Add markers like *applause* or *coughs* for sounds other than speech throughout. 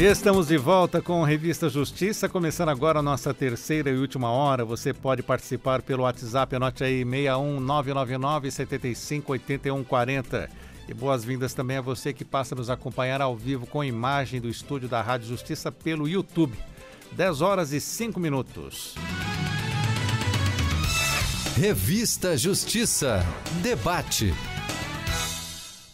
Estamos de volta com a Revista Justiça, começando agora a nossa terceira e última hora. Você pode participar pelo WhatsApp, anote aí 61999 758140. E boas-vindas também a você que passa a nos acompanhar ao vivo com imagem do estúdio da Rádio Justiça pelo YouTube. 10 horas e 5 minutos. Revista Justiça. Debate.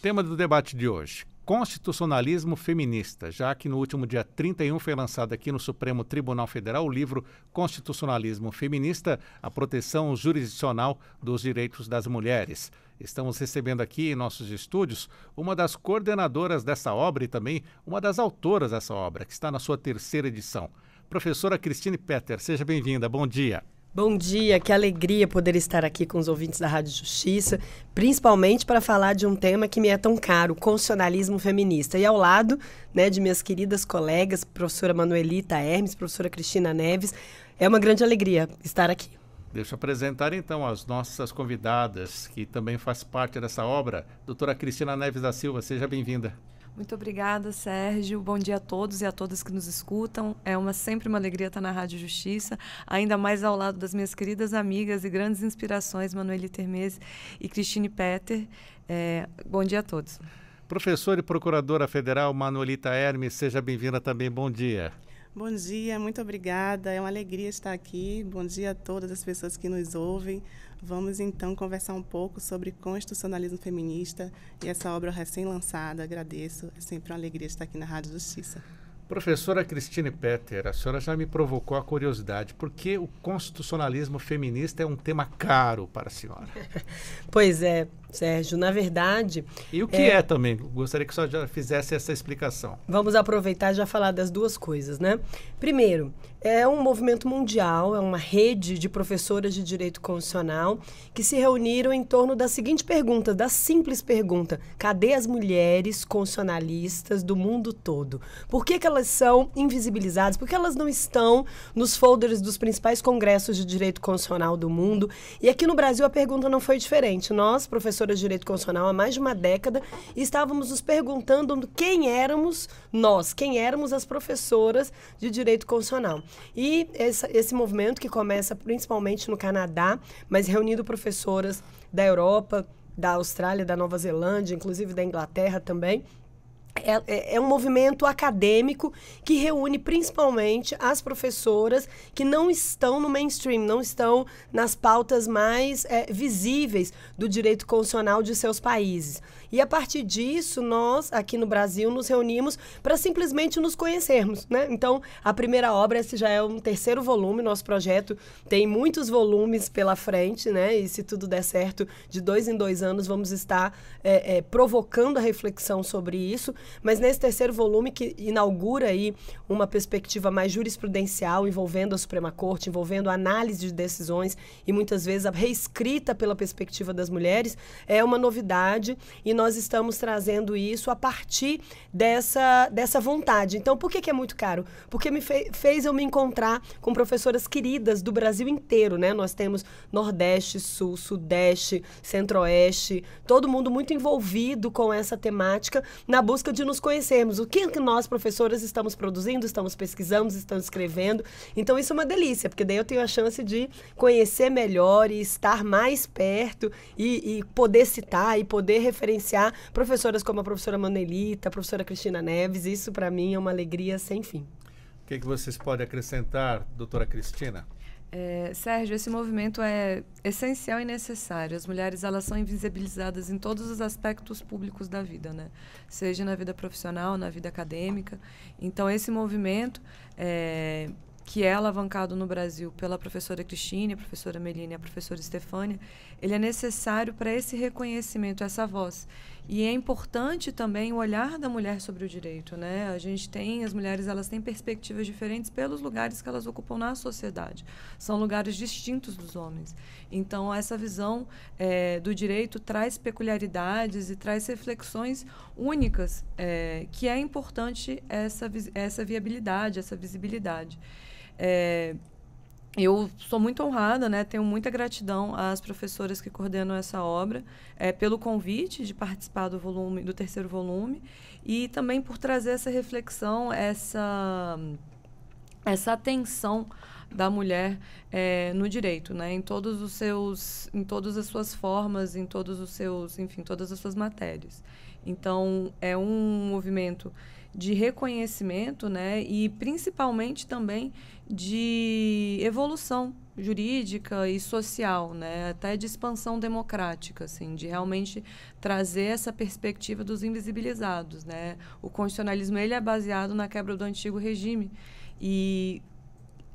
Tema do debate de hoje: Constitucionalismo Feminista, já que no último dia 31 foi lançado aqui no Supremo Tribunal Federal o livro Constitucionalismo Feminista: A Proteção Jurisdicional dos Direitos das Mulheres. Estamos recebendo aqui em nossos estúdios uma das coordenadoras dessa obra e também uma das autoras dessa obra, que está na sua terceira edição. Professora Cristine Petter, seja bem-vinda. Bom dia. Bom dia, que alegria poder estar aqui com os ouvintes da Rádio Justiça, principalmente para falar de um tema que me é tão caro, o constitucionalismo feminista. E ao lado né, de minhas queridas colegas, professora Manuelita Hermes, professora Cristina Neves, é uma grande alegria estar aqui. Deixa eu apresentar então as nossas convidadas, que também faz parte dessa obra. Doutora Cristina Neves da Silva, seja bem-vinda. Muito obrigada, Sérgio. Bom dia a todos e a todas que nos escutam. É uma sempre uma alegria estar na Rádio Justiça, ainda mais ao lado das minhas queridas amigas e grandes inspirações, Manuele Termes e Cristine Petter. É, bom dia a todos. Professora e procuradora federal Manuelita Hermes, seja bem-vinda também. Bom dia. Bom dia, muito obrigada. É uma alegria estar aqui. Bom dia a todas as pessoas que nos ouvem. Vamos então conversar um pouco sobre constitucionalismo feminista e essa obra recém-lançada. Agradeço, é sempre uma alegria estar aqui na Rádio Justiça. Professora Cristine Petter, a senhora já me provocou a curiosidade. Por que o constitucionalismo feminista é um tema caro para a senhora? *laughs* pois é, Sérgio. Na verdade. E o que é, é também? Gostaria que o senhor já fizesse essa explicação. Vamos aproveitar e já falar das duas coisas, né? Primeiro, é um movimento mundial, é uma rede de professoras de direito constitucional que se reuniram em torno da seguinte pergunta, da simples pergunta: cadê as mulheres constitucionalistas do mundo todo? Por que, que elas são invisibilizadas? Por que elas não estão nos folders dos principais congressos de direito constitucional do mundo? E aqui no Brasil a pergunta não foi diferente. Nós, professores, professora de Direito Constitucional há mais de uma década e estávamos nos perguntando quem éramos nós, quem éramos as professoras de Direito Constitucional. E esse movimento que começa principalmente no Canadá, mas reunindo professoras da Europa, da Austrália, da Nova Zelândia, inclusive da Inglaterra também, é, é, é, um movimento acadêmico que reúne principalmente as professoras que não estão no mainstream, não estão nas pautas mais é, visíveis do direito constitucional de seus países. E a partir disso, nós, aqui no Brasil, nos reunimos para simplesmente nos conhecermos, né? Então, a primeira obra, esse já é um terceiro volume, nosso projeto tem muitos volumes pela frente, né? E se tudo der certo, de dois em dois anos vamos estar é, é, provocando a reflexão sobre isso. Mas nesse terceiro volume, que inaugura aí uma perspectiva mais jurisprudencial envolvendo a Suprema Corte, envolvendo a análise de decisões e muitas vezes a reescrita pela perspectiva das mulheres, é uma novidade e nós nós estamos trazendo isso a partir dessa, dessa vontade. Então, por que, que é muito caro? Porque me fe fez eu me encontrar com professoras queridas do Brasil inteiro, né? Nós temos Nordeste, Sul, Sudeste, Centro-Oeste, todo mundo muito envolvido com essa temática na busca de nos conhecermos. O que, que nós, professoras, estamos produzindo, estamos pesquisando, estamos escrevendo. Então, isso é uma delícia, porque daí eu tenho a chance de conhecer melhor e estar mais perto e, e poder citar e poder referenciar professoras como a professora Manelita, a professora Cristina Neves. Isso, para mim, é uma alegria sem fim. O que, que vocês podem acrescentar, doutora Cristina? É, Sérgio, esse movimento é essencial e necessário. As mulheres elas são invisibilizadas em todos os aspectos públicos da vida, né? Seja na vida profissional, na vida acadêmica. Então esse movimento é, que é alavancado no Brasil pela professora Cristine, a professora Melina e a professora Estefânia, ele é necessário para esse reconhecimento, essa voz. E é importante também o olhar da mulher sobre o direito, né? A gente tem, as mulheres, elas têm perspectivas diferentes pelos lugares que elas ocupam na sociedade. São lugares distintos dos homens. Então, essa visão é, do direito traz peculiaridades e traz reflexões únicas, é, que é importante essa, essa viabilidade, essa visibilidade. É, eu sou muito honrada, né? Tenho muita gratidão às professoras que coordenam essa obra é, pelo convite de participar do volume, do terceiro volume, e também por trazer essa reflexão, essa essa atenção da mulher é, no direito, né? Em todos os seus, em todas as suas formas, em todos os seus, enfim, todas as suas matérias. Então é um movimento de reconhecimento, né? E principalmente também de evolução jurídica e social, né? Até de expansão democrática, assim, de realmente trazer essa perspectiva dos invisibilizados, né? O constitucionalismo ele é baseado na quebra do antigo regime e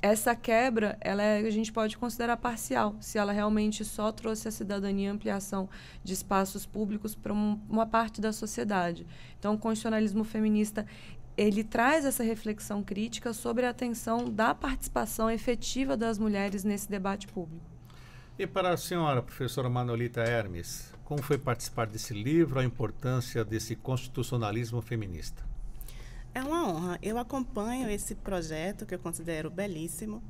essa quebra, ela é, a gente pode considerar parcial, se ela realmente só trouxe a cidadania ampliação de espaços públicos para um, uma parte da sociedade. Então, o constitucionalismo feminista ele traz essa reflexão crítica sobre a atenção da participação efetiva das mulheres nesse debate público. E para a senhora, professora Manolita Hermes, como foi participar desse livro, a importância desse constitucionalismo feminista? É uma honra. Eu acompanho esse projeto que eu considero belíssimo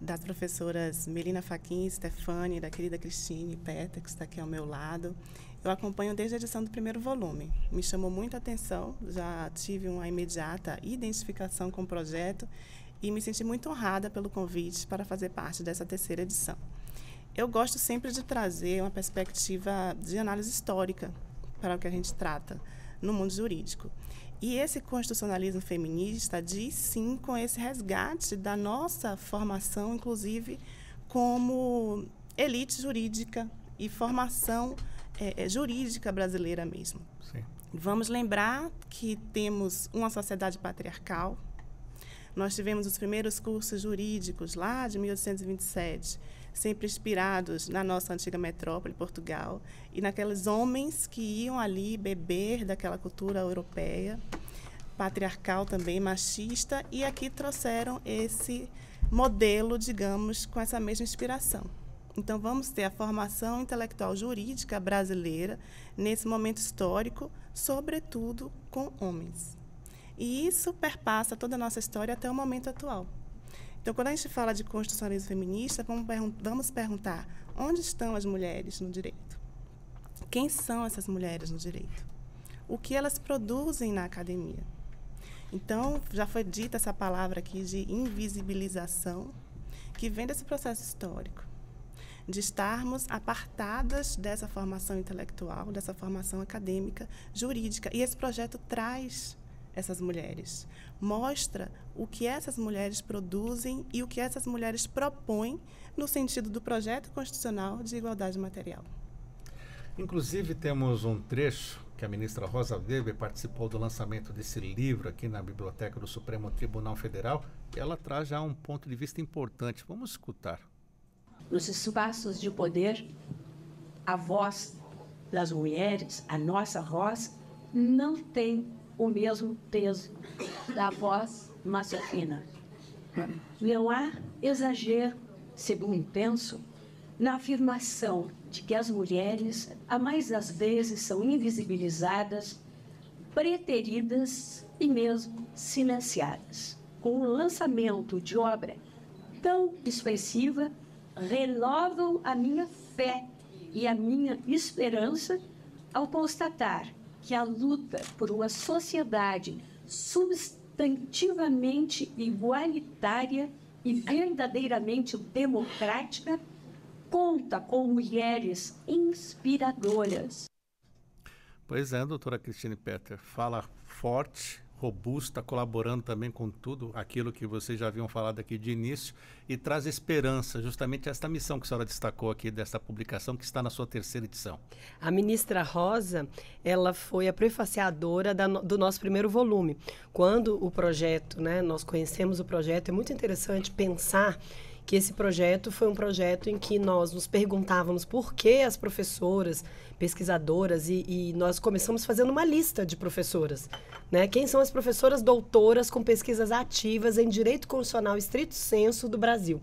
das professoras Melina Faquin, Stefani, da querida Cristine Peta, que está aqui ao meu lado. Eu acompanho desde a edição do primeiro volume. Me chamou muita atenção, já tive uma imediata identificação com o projeto e me senti muito honrada pelo convite para fazer parte dessa terceira edição. Eu gosto sempre de trazer uma perspectiva de análise histórica para o que a gente trata no mundo jurídico. E esse constitucionalismo feminista diz sim com esse resgate da nossa formação, inclusive como elite jurídica e formação é, é, jurídica brasileira mesmo. Sim. Vamos lembrar que temos uma sociedade patriarcal. Nós tivemos os primeiros cursos jurídicos lá de 1827 sempre inspirados na nossa antiga metrópole, Portugal, e naqueles homens que iam ali beber daquela cultura europeia, patriarcal também, machista, e aqui trouxeram esse modelo, digamos, com essa mesma inspiração. Então, vamos ter a formação intelectual jurídica brasileira nesse momento histórico, sobretudo com homens. E isso perpassa toda a nossa história até o momento atual. Então, quando a gente fala de constitucionalismo feminista, vamos, pergun vamos perguntar onde estão as mulheres no direito? Quem são essas mulheres no direito? O que elas produzem na academia? Então, já foi dita essa palavra aqui de invisibilização, que vem desse processo histórico de estarmos apartadas dessa formação intelectual, dessa formação acadêmica, jurídica. E esse projeto traz essas mulheres, mostra o que essas mulheres produzem e o que essas mulheres propõem no sentido do projeto constitucional de igualdade material. Inclusive, temos um trecho que a ministra Rosa Weber participou do lançamento desse livro aqui na Biblioteca do Supremo Tribunal Federal. Ela traz já um ponto de vista importante. Vamos escutar. Nos espaços de poder, a voz das mulheres, a nossa voz, não tem o mesmo peso da voz massofina. Não há exagero, segundo penso, na afirmação de que as mulheres, a mais das vezes, são invisibilizadas, preteridas e mesmo silenciadas. Com o lançamento de obra tão expressiva, renovam a minha fé e a minha esperança ao constatar que a luta por uma sociedade substantivamente igualitária e verdadeiramente democrática conta com mulheres inspiradoras. Pois é, doutora Cristine Petter, fala forte, robusta, colaborando também com tudo aquilo que vocês já haviam falado aqui de início e traz esperança, justamente esta missão que a senhora destacou aqui desta publicação que está na sua terceira edição. A ministra Rosa, ela foi a prefaciadora da, do nosso primeiro volume. Quando o projeto, né, nós conhecemos o projeto, é muito interessante pensar que esse projeto foi um projeto em que nós nos perguntávamos por que as professoras, pesquisadoras, e, e nós começamos fazendo uma lista de professoras. Né? Quem são as professoras doutoras com pesquisas ativas em direito constitucional estrito senso do Brasil?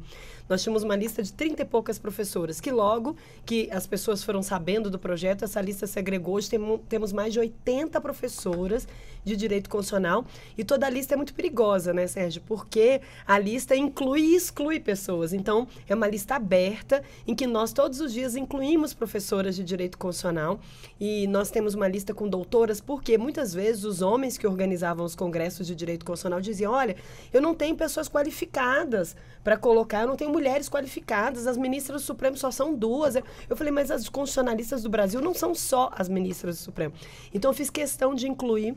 Nós tínhamos uma lista de 30 e poucas professoras, que logo que as pessoas foram sabendo do projeto, essa lista se agregou. Hoje temos mais de 80 professoras de direito constitucional. E toda lista é muito perigosa, né, Sérgio? Porque a lista inclui e exclui pessoas. Então, é uma lista aberta em que nós todos os dias incluímos professoras de direito constitucional e nós temos uma lista com doutoras, porque muitas vezes os homens que organizavam os congressos de direito constitucional diziam: olha, eu não tenho pessoas qualificadas para colocar, eu não tenho mulheres qualificadas, as ministras do Supremo só são duas. Eu falei, mas as constitucionalistas do Brasil não são só as ministras do Supremo. Então, eu fiz questão de incluir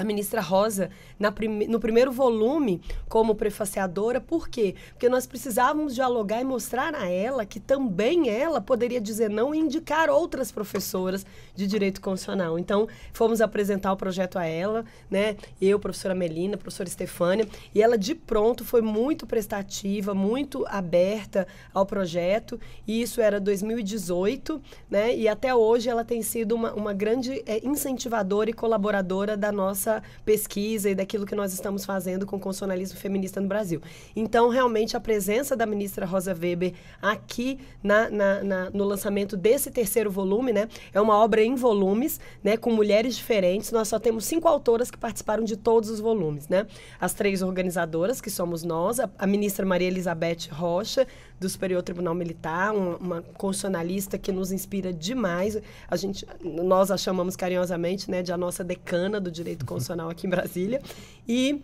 a ministra Rosa no primeiro volume como prefaciadora. Por quê? Porque nós precisávamos dialogar e mostrar a ela que também ela poderia dizer não e indicar outras professoras de direito constitucional. Então, fomos apresentar o projeto a ela, né? Eu, professora Melina, professora Estefânia, e ela de pronto foi muito prestativa, muito aberta ao projeto. E isso era 2018, né? E até hoje ela tem sido uma, uma grande é, incentivadora e colaboradora da nossa nossa pesquisa e daquilo que nós estamos fazendo com o constitucionalismo feminista no Brasil. Então, realmente, a presença da ministra Rosa Weber aqui na, na, na, no lançamento desse terceiro volume, né? É uma obra em volumes, né? Com mulheres diferentes. Nós só temos cinco autoras que participaram de todos os volumes, né? As três organizadoras, que somos nós, a, a ministra Maria Elizabeth Rocha, do Superior Tribunal Militar, uma, uma constitucionalista que nos inspira demais. A gente, nós a chamamos carinhosamente né, de a nossa decana do direito constitucional aqui em Brasília. E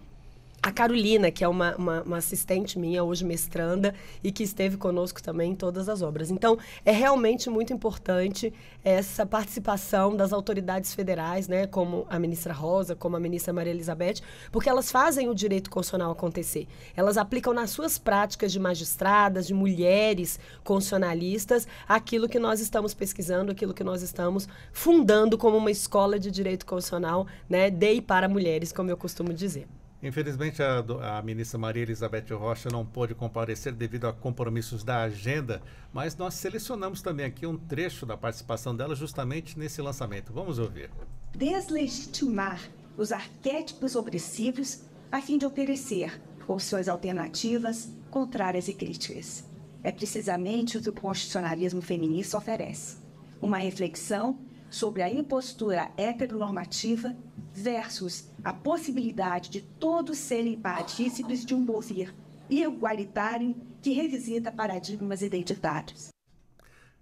a Carolina, que é uma, uma, uma, assistente minha, hoje mestranda, e que esteve conosco também em todas as obras. Então, é realmente muito importante essa participação das autoridades federais, né, como a ministra Rosa, como a ministra Maria Elizabeth, porque elas fazem o direito constitucional acontecer. Elas aplicam nas suas práticas de magistradas, de mulheres constitucionalistas, aquilo que nós estamos pesquisando, aquilo que nós estamos fundando como uma escola de direito constitucional, né, de e para mulheres, como eu costumo dizer. Infelizmente, a, a, ministra Maria Elizabeth Rocha não pôde comparecer devido a compromissos da agenda, mas nós selecionamos também aqui um trecho da participação dela justamente nesse lançamento. Vamos ouvir. Deslegitimar os arquétipos opressivos a fim de oferecer opções alternativas, contrárias e críticas. É precisamente o que o constitucionalismo feminista oferece: uma reflexão sobre a impostura heteronormativa versus a possibilidade de todos serem partícipes de um mover igualitário que revisita paradigmas identitários.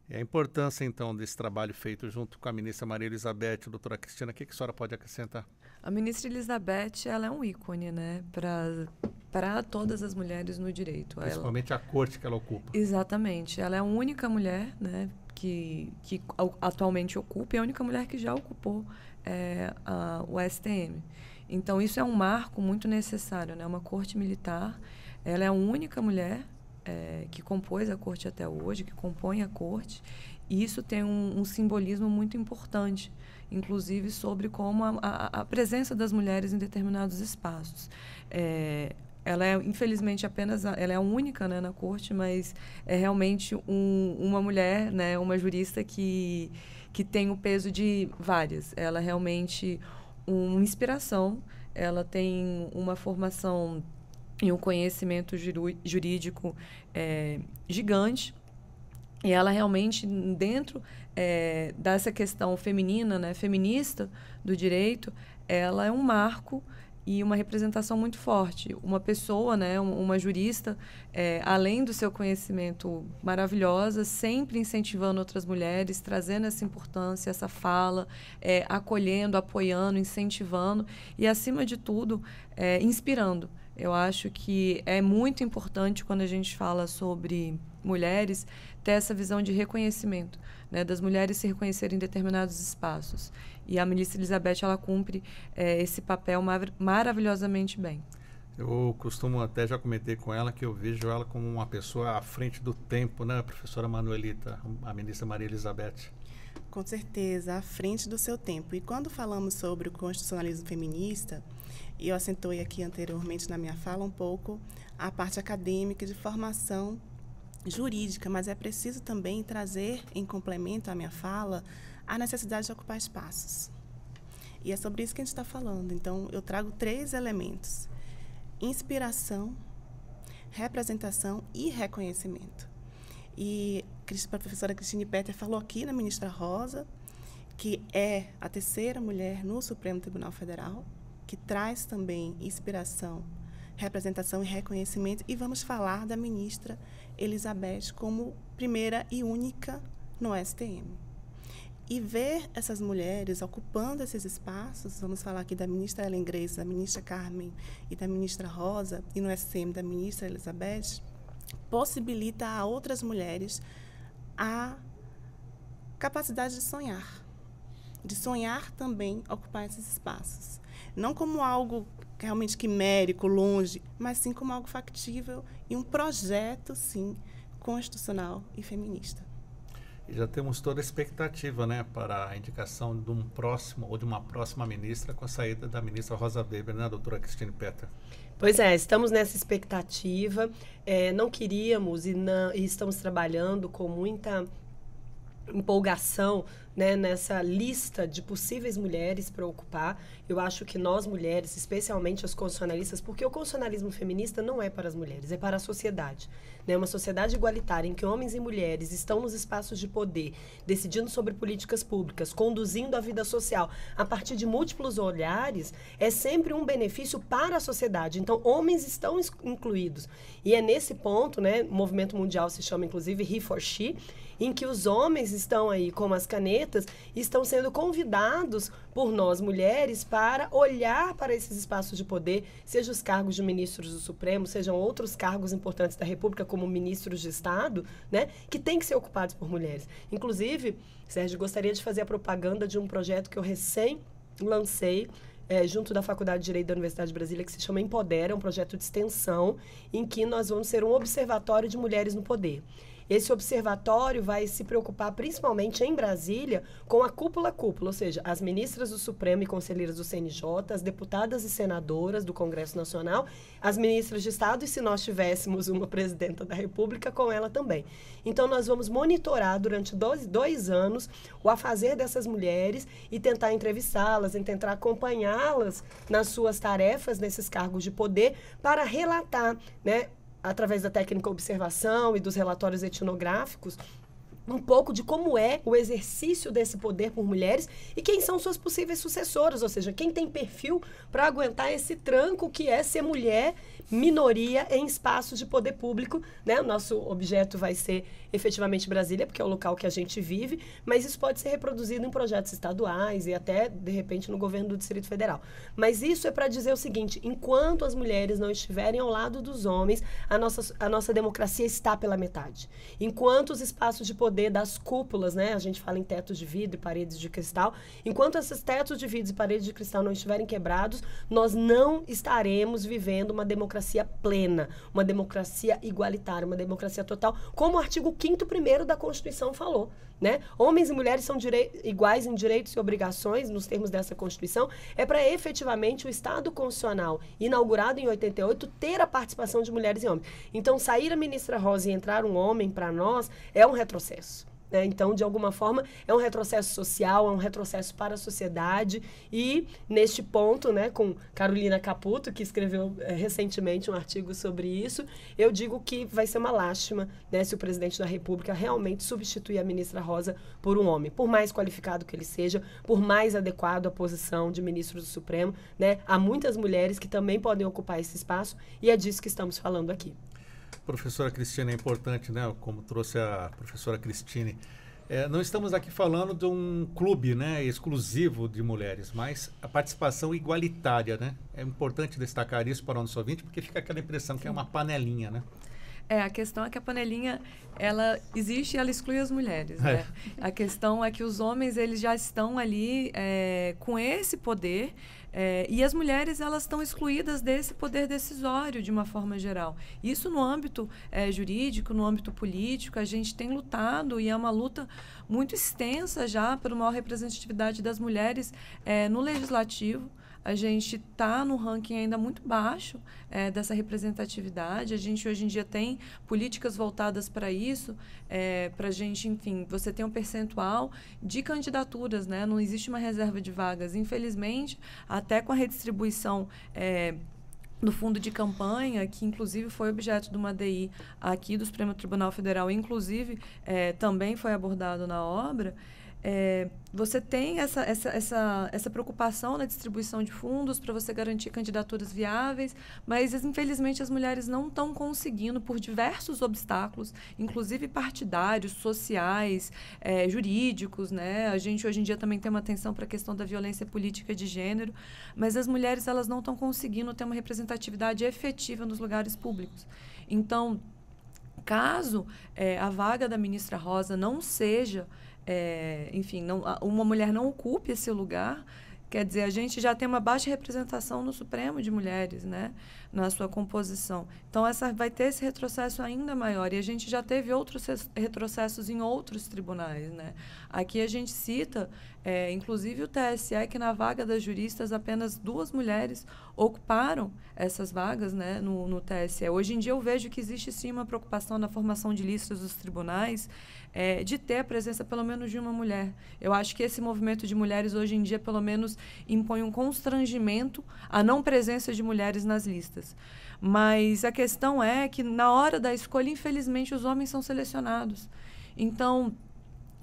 E a importância, então, desse trabalho feito junto com a ministra Maria Elizabeth e doutora Cristina, o que, que a senhora pode acrescentar? A ministra Elizabeth, ela é um ícone, né, para para todas as mulheres no direito. Principalmente ela, a corte que ela ocupa. Exatamente. Ela é a única mulher, né, que, que atualmente ocupa e a única mulher que já ocupou é, a, o STM. Então, isso é um marco muito necessário, né? Uma corte militar, ela é a única mulher é, que compôs a corte até hoje, que compõe a corte, e isso tem um, um simbolismo muito importante, inclusive sobre como a, a, a presença das mulheres em determinados espaços. É, ela é infelizmente apenas ela é a única né, na corte mas é realmente um, uma mulher né uma jurista que que tem o peso de várias. Ela é realmente uma inspiração, ela tem uma formação e um conhecimento jurídico é, gigante. E ela realmente, dentro é, dessa questão feminina, né, feminista do direito, ela é um marco e uma representação muito forte. Uma pessoa, né, uma jurista, é, além do seu conhecimento maravilhosa, sempre incentivando outras mulheres, trazendo essa importância, essa fala, é, acolhendo, apoiando, incentivando e, acima de tudo, é, inspirando. Eu acho que é muito importante quando a gente fala sobre mulheres ter essa visão de reconhecimento, né, das mulheres se reconhecerem em determinados espaços. E a ministra Elizabeth, ela cumpre é, esse papel mar maravilhosamente bem. Eu costumo até já comentei com ela que eu vejo ela como uma pessoa à frente do tempo, né, professora Manuelita, a ministra Maria Elizabeth? Com certeza, à frente do seu tempo. E quando falamos sobre o constitucionalismo feminista, eu acentuei aqui anteriormente na minha fala um pouco a parte acadêmica de formação jurídica, mas é preciso também trazer em complemento à minha fala a necessidade de ocupar espaços. E é sobre isso que a gente está falando. Então, eu trago três elementos: inspiração, representação e reconhecimento. E a professora Cristine Petter falou aqui na ministra Rosa, que é a terceira mulher no Supremo Tribunal Federal, que traz também inspiração, representação e reconhecimento. E vamos falar da ministra Elizabeth como primeira e única no STM. E ver essas mulheres ocupando esses espaços, vamos falar aqui da ministra Ellen Grace, da ministra Carmen e da ministra Rosa, e no SM da ministra Elizabeth, possibilita a outras mulheres a capacidade de sonhar, de sonhar também ocupar esses espaços. Não como algo realmente quimérico, longe, mas sim como algo factível e um projeto, sim, constitucional e feminista. E já temos toda a expectativa né, para a indicação de um próximo ou de uma próxima ministra com a saída da ministra Rosa Weber, né, doutora Cristina Petra? Pois é, estamos nessa expectativa. É, não queríamos e, não, e estamos trabalhando com muita empolgação né, nessa lista de possíveis mulheres para ocupar. Eu acho que nós mulheres, especialmente as constitucionalistas, porque o constitucionalismo feminista não é para as mulheres, é para a sociedade né, uma sociedade igualitária em que homens e mulheres estão nos espaços de poder, decidindo sobre políticas públicas, conduzindo a vida social a partir de múltiplos olhares, é sempre um benefício para a sociedade. Então, homens estão incluídos. E é nesse ponto, né, o movimento mundial se chama inclusive He for She, em que os homens estão aí com as canetas, estão sendo convidados por nós mulheres para olhar para esses espaços de poder, seja os cargos de ministros do Supremo, sejam outros cargos importantes da República como ministros de Estado, né, que têm que ser ocupados por mulheres. Inclusive, Sérgio, gostaria de fazer a propaganda de um projeto que eu recém lancei é, junto da Faculdade de Direito da Universidade de Brasília, que se chama Empodera, um projeto de extensão, em que nós vamos ser um observatório de mulheres no poder. Esse observatório vai se preocupar principalmente em Brasília com a cúpula-cúpula, ou seja, as ministras do Supremo e conselheiras do CNJ, as deputadas e senadoras do Congresso Nacional, as ministras de Estado e se nós tivéssemos uma presidenta da República, com ela também. Então, nós vamos monitorar durante dois, dois anos o afazer dessas mulheres e tentar entrevistá-las, em tentar acompanhá-las nas suas tarefas, nesses cargos de poder, para relatar, né? através da técnica observação e dos relatórios etnográficos, um pouco de como é o exercício desse poder por mulheres e quem são suas possíveis sucessoras, ou seja, quem tem perfil para aguentar esse tranco que é ser mulher minoria em espaços de poder público. Né? O nosso objeto vai ser efetivamente Brasília, porque é o local que a gente vive, mas isso pode ser reproduzido em projetos estaduais e até, de repente, no governo do Distrito Federal. Mas isso é para dizer o seguinte: enquanto as mulheres não estiverem ao lado dos homens, a nossa, a nossa democracia está pela metade. Enquanto os espaços de poder das cúpulas, né? a gente fala em tetos de vidro e paredes de cristal, enquanto esses tetos de vidro e paredes de cristal não estiverem quebrados, nós não estaremos vivendo uma democracia democracia plena, uma democracia igualitária, uma democracia total, como o artigo 5 primeiro da Constituição falou. Né? Homens e mulheres são iguais em direitos e obrigações, nos termos dessa Constituição, é para efetivamente o Estado Constitucional, inaugurado em 88, ter a participação de mulheres e homens. Então, sair a ministra Rosa e entrar um homem, para nós, é um retrocesso. Né? Então, de alguma forma, é um retrocesso social, é um retrocesso para a sociedade. E, neste ponto, né, com Carolina Caputo, que escreveu é, recentemente um artigo sobre isso, eu digo que vai ser uma lástima né, se o presidente da República realmente substituir a ministra Rosa por um homem. Por mais qualificado que ele seja, por mais adequado à posição de ministro do Supremo, né, há muitas mulheres que também podem ocupar esse espaço e é disso que estamos falando aqui professora Cristina, é importante, né? Como trouxe a professora Cristine, é, não estamos aqui falando de um clube né, exclusivo de mulheres, mas a participação igualitária. Né? É importante destacar isso para o nosso ouvinte, porque fica aquela impressão que é uma panelinha. Né? É, a questão é que a panelinha, ela existe e ela exclui as mulheres, é. né? A questão é que os homens, eles já estão ali é, com esse poder é, e as mulheres elas estão excluídas desse poder decisório de uma forma geral. Isso no âmbito é, jurídico, no âmbito político, a gente tem lutado e é uma luta muito extensa já por uma maior representatividade das mulheres é, no legislativo a gente está no ranking ainda muito baixo é, dessa representatividade. A gente hoje em dia tem políticas voltadas para isso, é, para a gente, enfim, você tem um percentual de candidaturas, né? Não existe uma reserva de vagas. Infelizmente, até com a redistribuição. É, do fundo de campanha, que inclusive foi objeto de uma DI aqui do Supremo Tribunal Federal, inclusive é, também foi abordado na obra, é, você tem essa, essa, essa, essa preocupação na distribuição de fundos para você garantir candidaturas viáveis, mas infelizmente as mulheres não estão conseguindo por diversos obstáculos, inclusive partidários, sociais, é, jurídicos. Né? A gente hoje em dia também tem uma atenção para a questão da violência política de gênero, mas as mulheres elas não estão conseguindo ter uma representatividade efetiva nos lugares públicos. Então, caso é, a vaga da ministra Rosa não seja é, enfim, não, uma mulher não ocupe esse lugar. Quer dizer, a gente já tem uma baixa representação no Supremo de mulheres, né? Na sua composição. Então, essa vai ter esse retrocesso ainda maior. E a gente já teve outros retrocessos em outros tribunais, né? Aqui a gente cita, é, inclusive, o TSE, que na vaga das juristas apenas duas mulheres ocuparam essas vagas né, no, no TSE. Hoje em dia eu vejo que existe sim uma preocupação na formação de listas dos tribunais é, de ter a presença pelo menos de uma mulher. Eu acho que esse movimento de mulheres hoje em dia, pelo menos, impõe um constrangimento à não presença de mulheres nas listas. Mas a questão é que, na hora da escolha, infelizmente, os homens são selecionados. Então,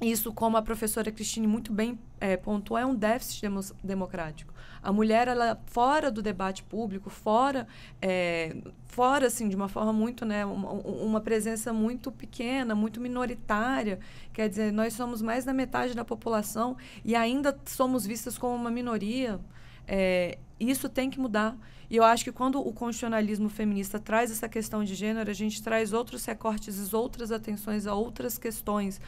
isso, como a professora Cristine muito bem é, pontuou, é um déficit democrático. A mulher, ela fora do debate público, fora, é, fora assim, de uma forma muito, né, uma, uma, presença muito pequena, muito minoritária. Quer dizer, nós somos mais da metade da população e ainda somos vistas como uma minoria. É, isso tem que mudar. E eu acho que quando o constitucionalismo feminista traz essa questão de gênero, a gente traz outros recortes, outras atenções a outras questões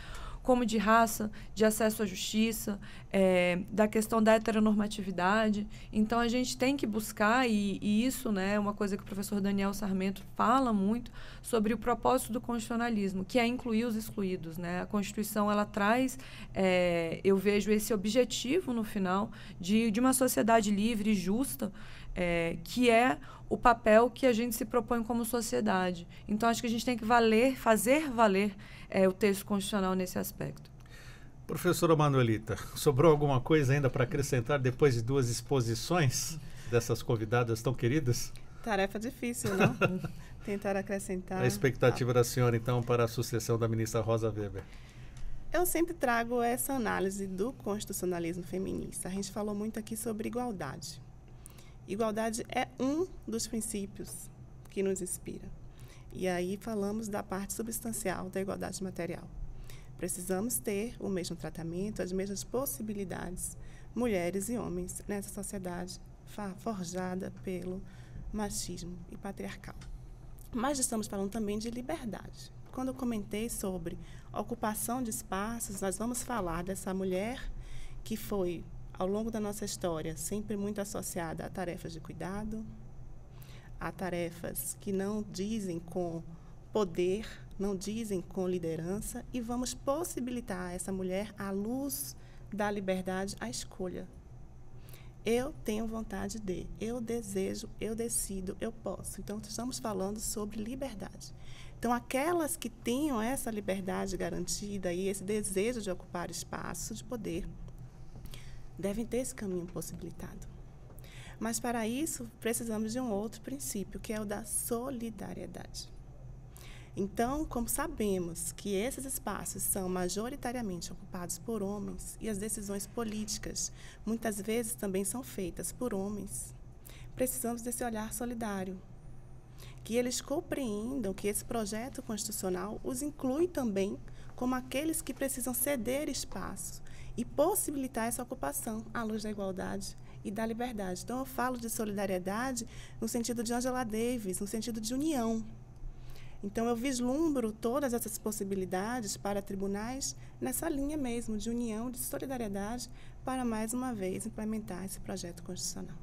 como de raça, de acesso à justiça, é, da questão da heteronormatividade. Então a gente tem que buscar, e, e isso né, é uma coisa que o professor Daniel Sarmento fala muito, sobre o propósito do constitucionalismo, que é incluir os excluídos. Né? A Constituição ela traz, é, eu vejo esse objetivo no final, de, de uma sociedade livre e justa. É, que é o papel que a gente se propõe como sociedade. Então, acho que a gente tem que valer, fazer valer é, o texto constitucional nesse aspecto. Professora Manuelita, *laughs* sobrou alguma coisa ainda para acrescentar depois de duas exposições dessas convidadas tão queridas? Tarefa difícil, não? *laughs* Tentar acrescentar. A expectativa ah. da senhora, então, para a sucessão da ministra Rosa Weber? Eu sempre trago essa análise do constitucionalismo feminista. A gente falou muito aqui sobre igualdade. Igualdade é um dos princípios que nos inspira. E aí falamos da parte substancial da igualdade material. Precisamos ter o mesmo tratamento, as mesmas possibilidades, mulheres e homens, nessa sociedade forjada pelo machismo e patriarcal. Mas estamos falando também de liberdade. Quando eu comentei sobre ocupação de espaços, nós vamos falar dessa mulher que foi, ao longo da nossa história, sempre muito associada a tarefas de cuidado, a tarefas que não dizem com poder, não dizem com liderança e vamos possibilitar a essa mulher, à luz da liberdade, a escolha. Eu tenho vontade de, eu desejo, eu decido, eu posso. Então, estamos falando sobre liberdade. Então, aquelas que tenham essa liberdade garantida e esse desejo de ocupar espaço de poder devem ter esse caminho possibilitado. Mas para isso, precisamos de um outro princípio, que é o da solidariedade. Então, como sabemos que esses espaços são majoritariamente ocupados por homens e as decisões políticas muitas vezes também são feitas por homens, precisamos desse olhar solidário. Que eles compreendam que esse projeto constitucional os inclui também como aqueles que precisam ceder espaço e possibilitar essa ocupação à luz da igualdade e da liberdade. Então, eu falo de solidariedade no sentido de Angela Davis, no sentido de união. Então, eu vislumbro todas essas possibilidades para tribunais nessa linha mesmo de união, de solidariedade, para mais uma vez implementar esse projeto constitucional.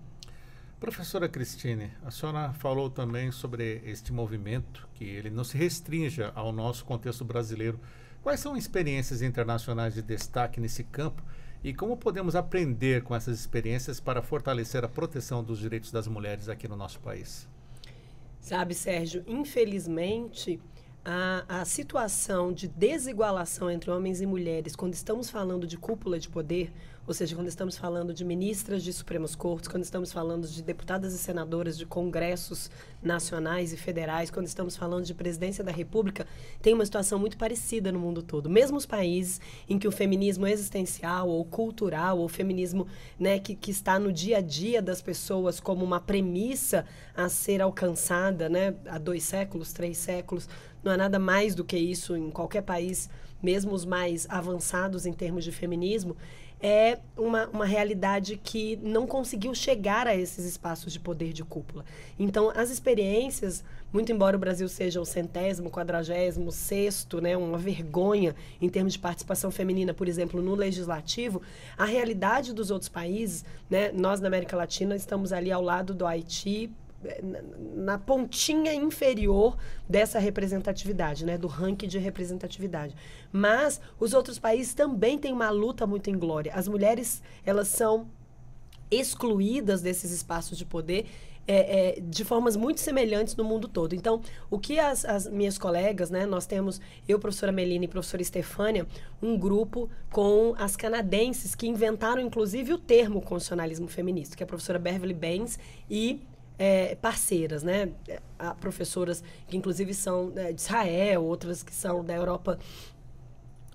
Professora Cristine, a senhora falou também sobre este movimento, que ele não se restrinja ao nosso contexto brasileiro. Quais são experiências internacionais de destaque nesse campo e como podemos aprender com essas experiências para fortalecer a proteção dos direitos das mulheres aqui no nosso país? Sabe, Sérgio, infelizmente, a, a situação de desigualação entre homens e mulheres, quando estamos falando de cúpula de poder, ou seja, quando estamos falando de ministras de Supremos Cortes, quando estamos falando de deputadas e senadoras de congressos nacionais e federais, quando estamos falando de presidência da República, tem uma situação muito parecida no mundo todo. Mesmo os países em que o feminismo existencial ou cultural, ou feminismo né, que, que está no dia a dia das pessoas como uma premissa a ser alcançada né, há dois séculos, três séculos, não é nada mais do que isso em qualquer país, mesmo os mais avançados em termos de feminismo, é uma, uma realidade que não conseguiu chegar a esses espaços de poder de cúpula. Então, as experiências, muito embora o Brasil seja o centésimo, quadragésimo, sexto, né, uma vergonha em termos de participação feminina, por exemplo, no legislativo, a realidade dos outros países, né, nós na América Latina estamos ali ao lado do Haiti, é, na pontinha inferior dessa representatividade, né, do ranking de representatividade. Mas os outros países também têm uma luta muito inglória. As mulheres, elas são excluídas desses espaços de poder é, é, de formas muito semelhantes no mundo todo. Então, o que as, as, minhas colegas, né, nós temos, eu, professora Melina e professora Estefânia, um grupo com as canadenses que inventaram, inclusive, o termo constitucionalismo feminista, que é a professora Beverly Baines e é, parceiras, né? Há professoras que, inclusive, são né, de Israel, outras que são da Europa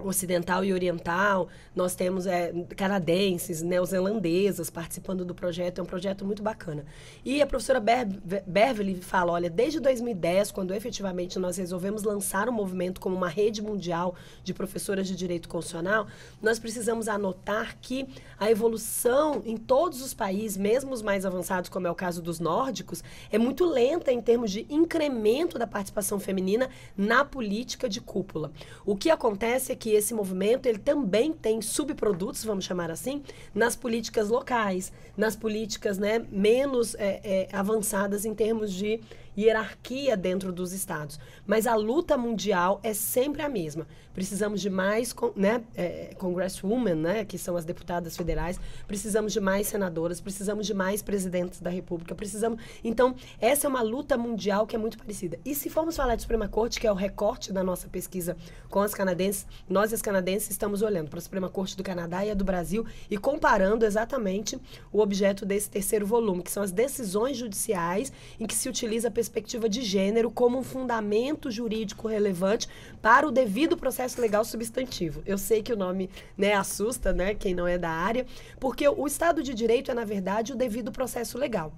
ocidental e oriental. Nós temos é, canadenses, neozelandesas participando do projeto. É um projeto muito bacana. E a professora Ber Beverly fala, olha, desde 2010, quando efetivamente nós resolvemos lançar o um movimento como uma rede mundial de professoras de direito constitucional, nós precisamos anotar que a evolução em todos os países, mesmo os mais avançados, como é o caso dos nórdicos, é muito lenta em termos de incremento da participação feminina na política de cúpula. O que acontece é que que esse movimento ele também tem subprodutos, vamos chamar assim, nas políticas locais, nas políticas né, menos é, é, avançadas em termos de hierarquia dentro dos estados. Mas a luta mundial é sempre a mesma. Precisamos de mais né, é, congresswomen, né, que são as deputadas federais, precisamos de mais senadoras, precisamos de mais presidentes da república, precisamos... Então, essa é uma luta mundial que é muito parecida. E se formos falar de Suprema Corte, que é o recorte da nossa pesquisa com as canadenses, nós e as canadenses estamos olhando para a Suprema Corte do Canadá e a do Brasil e comparando exatamente o objeto desse terceiro volume, que são as decisões judiciais em que se utiliza a perspectiva de gênero como um fundamento jurídico relevante para o devido processo legal substantivo. Eu sei que o nome né, assusta né, quem não é da área, porque o Estado de Direito é, na verdade, o devido processo legal.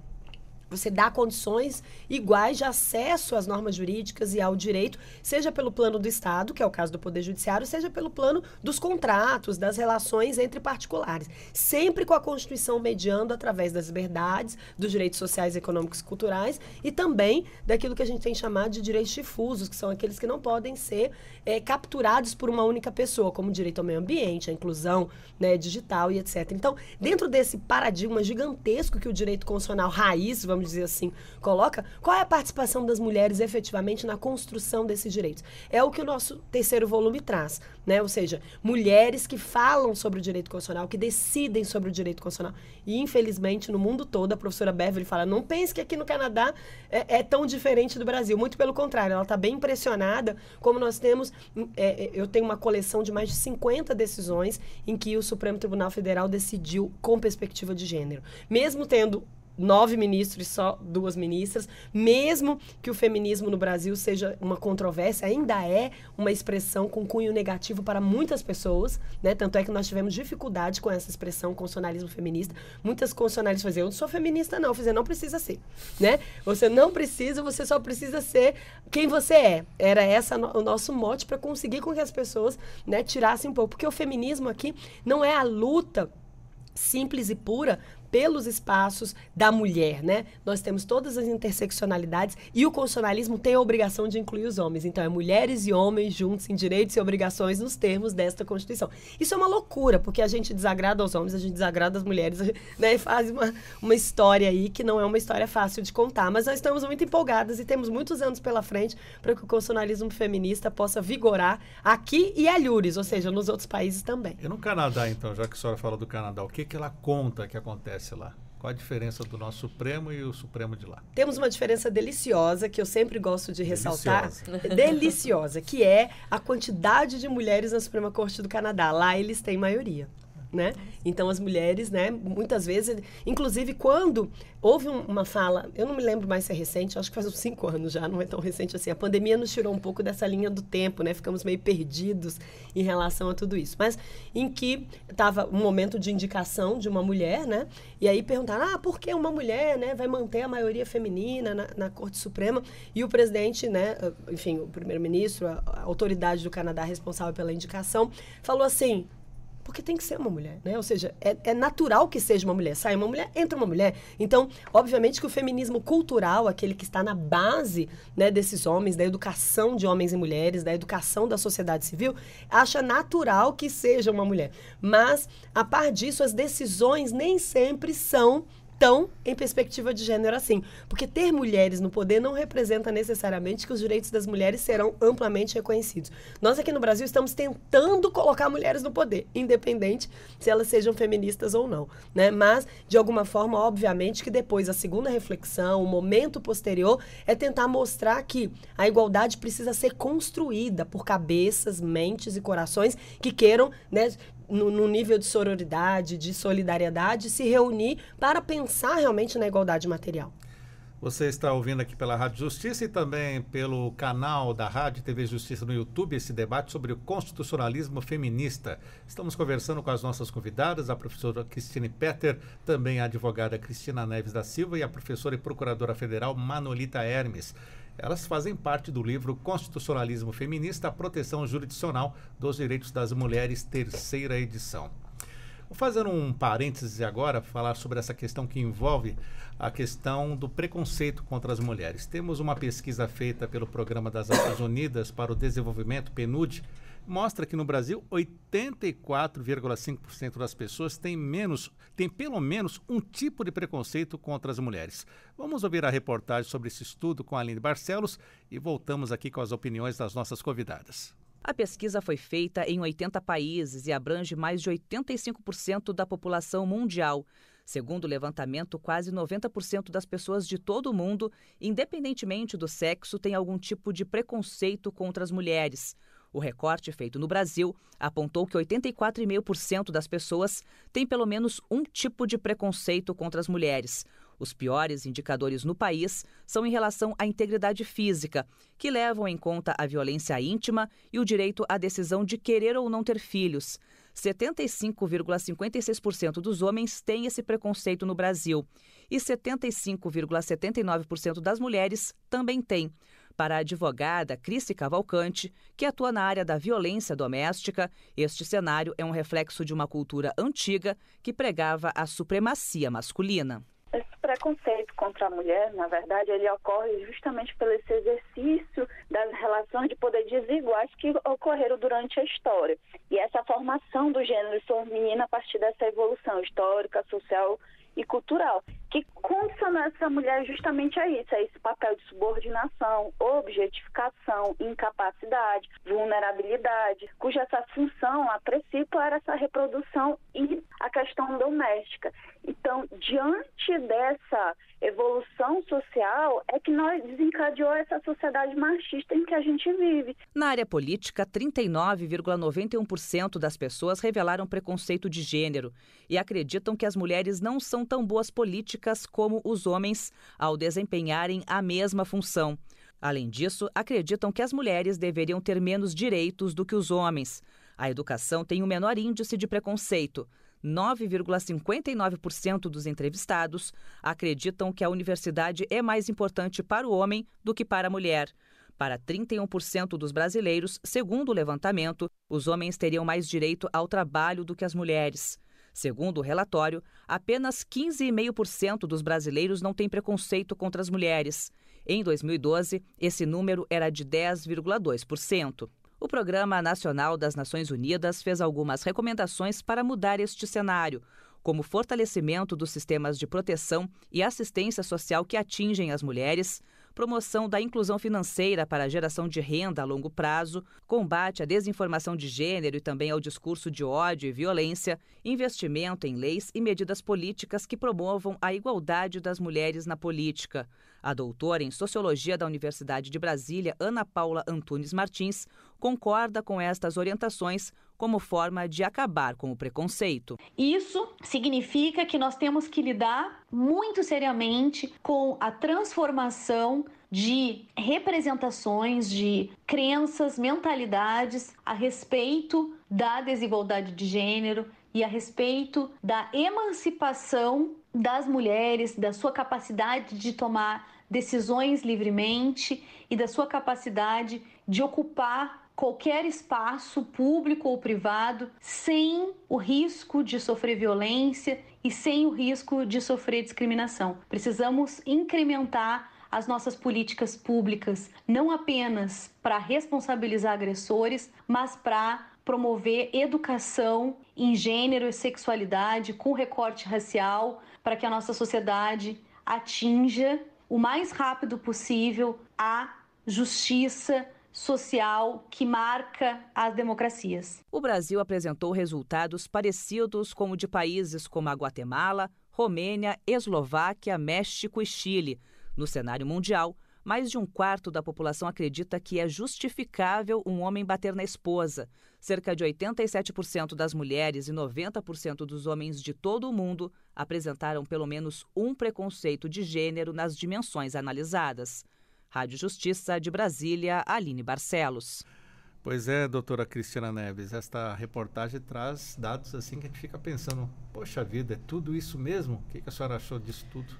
Você dá condições iguais de acesso às normas jurídicas e ao direito, seja pelo plano do Estado, que é o caso do Poder Judiciário, seja pelo plano dos contratos, das relações entre particulares. Sempre com a Constituição mediando através das verdades, dos direitos sociais, econômicos e culturais e também daquilo que a gente tem chamado de direitos difusos, que são aqueles que não podem ser é, capturados por uma única pessoa, como o direito ao meio ambiente, a inclusão né, digital e etc. Então, dentro desse paradigma gigantesco que o direito constitucional raiz, vamos vamos dizer assim, coloca, qual é a participação das mulheres efetivamente na construção desses direitos? É o que o nosso terceiro volume traz, né? Ou seja, mulheres que falam sobre o direito constitucional, que decidem sobre o direito constitucional. E, infelizmente, no mundo todo, a professora Beverly fala, não pense que aqui no Canadá é, é tão diferente do Brasil. Muito pelo contrário, ela está bem impressionada como nós temos... Hum, é, é, eu tenho uma coleção de mais de 50 decisões em que o Supremo Tribunal Federal decidiu com perspectiva de gênero. Mesmo tendo nove ministros e só duas ministras, mesmo que o feminismo no Brasil seja uma controvérsia, ainda é uma expressão com cunho negativo para muitas pessoas, né? Tanto é que nós tivemos dificuldade com essa expressão constitucionalismo feminista. Muitas constitucionalistas faziam, eu não sou feminista não, eu não precisa ser, né? Você não precisa, você só precisa ser quem você é. Era essa o nosso mote para conseguir com que as pessoas, né, tirassem um pouco, porque o feminismo aqui não é a luta simples e pura pelos espaços da mulher, né? Nós temos todas as interseccionalidades e o constitucionalismo tem a obrigação de incluir os homens. Então, é mulheres e homens juntos em direitos e obrigações nos termos desta Constituição. Isso é uma loucura, porque a gente desagrada aos homens, a gente desagrada às mulheres, *laughs* né? E faz uma, uma história aí que não é uma história fácil de contar. Mas nós estamos muito empolgadas e temos muitos anos pela frente para que o constitucionalismo feminista possa vigorar aqui e alhures, ou seja, nos outros países também. E no Canadá, então, já que a senhora fala do Canadá, o que, que ela conta que acontece? acontece lá? Qual a diferença do nosso Supremo e o Supremo de lá? Temos uma diferença deliciosa que eu sempre gosto de ressaltar. Deliciosa. deliciosa, que é a quantidade de mulheres na Suprema Corte do Canadá. Lá eles têm maioria né? Então as mulheres, né, muitas vezes, inclusive quando houve uma fala, eu não me lembro mais se é recente, acho que faz uns cinco anos já, não é tão recente assim. A pandemia nos tirou um pouco dessa linha do tempo, né? Ficamos meio perdidos em relação a tudo isso. Mas em que estava um momento de indicação de uma mulher, né? E aí perguntaram, ah, por que uma mulher, né, vai manter a maioria feminina na, na Corte Suprema? E o presidente, né, enfim, o primeiro-ministro, a, a autoridade do Canadá responsável pela indicação, falou assim, porque tem que ser uma mulher, né? Ou seja, é, é natural que seja uma mulher. Sai uma mulher, entra uma mulher. Então, obviamente que o feminismo cultural, aquele que está na base né, desses homens, da educação de homens e mulheres, da educação da sociedade civil, acha natural que seja uma mulher. Mas, a par disso, as decisões nem sempre são tão em perspectiva de gênero assim. Porque ter mulheres no poder não representa necessariamente que os direitos das mulheres serão amplamente reconhecidos. Nós aqui no Brasil estamos tentando colocar mulheres no poder, independente se elas sejam feministas ou não. Né? Mas, de alguma forma, obviamente que depois a segunda reflexão, o momento posterior, é tentar mostrar que a igualdade precisa ser construída por cabeças, mentes e corações que queiram né, no, no, nível de sororidade, de solidariedade, se reunir para pensar realmente na igualdade material. Você está ouvindo aqui pela Rádio Justiça e também pelo canal da Rádio TV Justiça no YouTube esse debate sobre o constitucionalismo feminista. Estamos conversando com as nossas convidadas, a professora Cristine Petter, também a advogada Cristina Neves da Silva e a professora e procuradora federal Manolita Hermes elas fazem parte do livro Constitucionalismo Feminista, a Proteção Jurisdicional dos Direitos das Mulheres, terceira edição. Vou fazer um parêntese agora, falar sobre essa questão que envolve a questão do preconceito contra as mulheres. Temos uma pesquisa feita pelo Programa das Nações Unidas para o Desenvolvimento, PNUD, mostra que no Brasil 84,5% das pessoas têm menos, tem pelo menos um tipo de preconceito contra as mulheres. Vamos ouvir a reportagem sobre esse estudo com a Aline Barcelos e voltamos aqui com as opiniões das nossas convidadas. A pesquisa foi feita em 80 países e abrange mais de 85% da população mundial. Segundo o levantamento, quase 90% das pessoas de todo o mundo, independentemente do sexo, têm algum tipo de preconceito contra as mulheres. O recorte feito no Brasil apontou que 84,5% das pessoas têm pelo menos um tipo de preconceito contra as mulheres. Os piores indicadores no país são em relação à integridade física, que levam em conta a violência íntima e o direito à decisão de querer ou não ter filhos. 75,56% dos homens têm esse preconceito no Brasil e 75,79% das mulheres também têm. Para a advogada Cris Cavalcante, que atua na área da violência doméstica, este cenário é um reflexo de uma cultura antiga que pregava a supremacia masculina. Esse preconceito contra a mulher, na verdade, ele ocorre justamente pelo esse exercício das relações de poder desiguais que ocorreram durante a história. E essa formação do gênero feminino a partir dessa evolução histórica, social e cultural, que condiciona essa mulher justamente a isso, a esse papel de subordinação, objetificação, incapacidade, vulnerabilidade, cuja essa função, a princípio, era essa reprodução e a questão doméstica. Então, diante dessa evolução social, é que nós desencadeou essa sociedade machista em que a gente vive. Na área política, 39,91% das pessoas revelaram preconceito de gênero e acreditam que as mulheres não são tão boas políticas como os homens ao desempenharem a mesma função. Além disso, acreditam que as mulheres deveriam ter menos direitos do que os homens. A educação tem o um menor índice de preconceito. 9,59% dos entrevistados acreditam que a universidade é mais importante para o homem do que para a mulher. Para 31% dos brasileiros, segundo o levantamento, os homens teriam mais direito ao trabalho do que as mulheres. Segundo o relatório, apenas 15,5% dos brasileiros não têm preconceito contra as mulheres. Em 2012, esse número era de 10,2%. O Programa Nacional das Nações Unidas fez algumas recomendações para mudar este cenário, como fortalecimento dos sistemas de proteção e assistência social que atingem as mulheres, promoção da inclusão financeira para a geração de renda a longo prazo, combate à desinformação de gênero e também ao discurso de ódio e violência, investimento em leis e medidas políticas que promovam a igualdade das mulheres na política, a doutora em Sociologia da Universidade de Brasília, Ana Paula Antunes Martins, concorda com estas orientações como forma de acabar com o preconceito. Isso significa que nós temos que lidar muito seriamente com a transformação de representações, de crenças, mentalidades a respeito da desigualdade de gênero e a respeito da emancipação das mulheres, da sua capacidade de tomar decisões livremente e da sua capacidade de ocupar qualquer espaço público ou privado sem o risco de sofrer violência e sem o risco de sofrer discriminação. Precisamos incrementar as nossas políticas públicas não apenas para responsabilizar agressores, mas para promover educação em gênero e sexualidade com recorte racial para que a nossa sociedade atinja o mais rápido possível a justiça social que marca as democracias. O Brasil apresentou resultados parecidos com o de países como a Guatemala, Romênia, Eslováquia, México e Chile. No cenário mundial, mais de um quarto da população acredita que é justificável um homem bater na esposa. Cerca de 87% das mulheres e 90% dos homens de todo o mundo apresentaram pelo menos um preconceito de gênero nas dimensões analisadas. Rádio Justiça de Brasília, Aline Barcelos. Pois é, doutora Cristiana Neves, esta reportagem traz dados assim que a gente fica pensando, poxa vida, é tudo isso mesmo? O que a senhora achou disso tudo?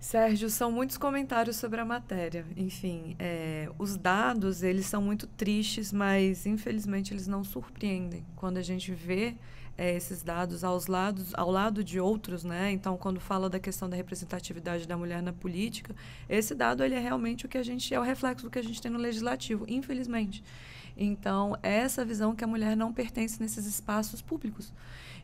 Sérgio, são muitos comentários sobre a matéria. Enfim, é, os dados eles são muito tristes, mas infelizmente eles não surpreendem. Quando a gente vê é, esses dados aos lados, ao lado de outros, né? Então, quando fala da questão da representatividade da mulher na política, esse dado ele é realmente o que a gente é o reflexo do que a gente tem no legislativo, infelizmente. Então, é essa visão que a mulher não pertence nesses espaços públicos.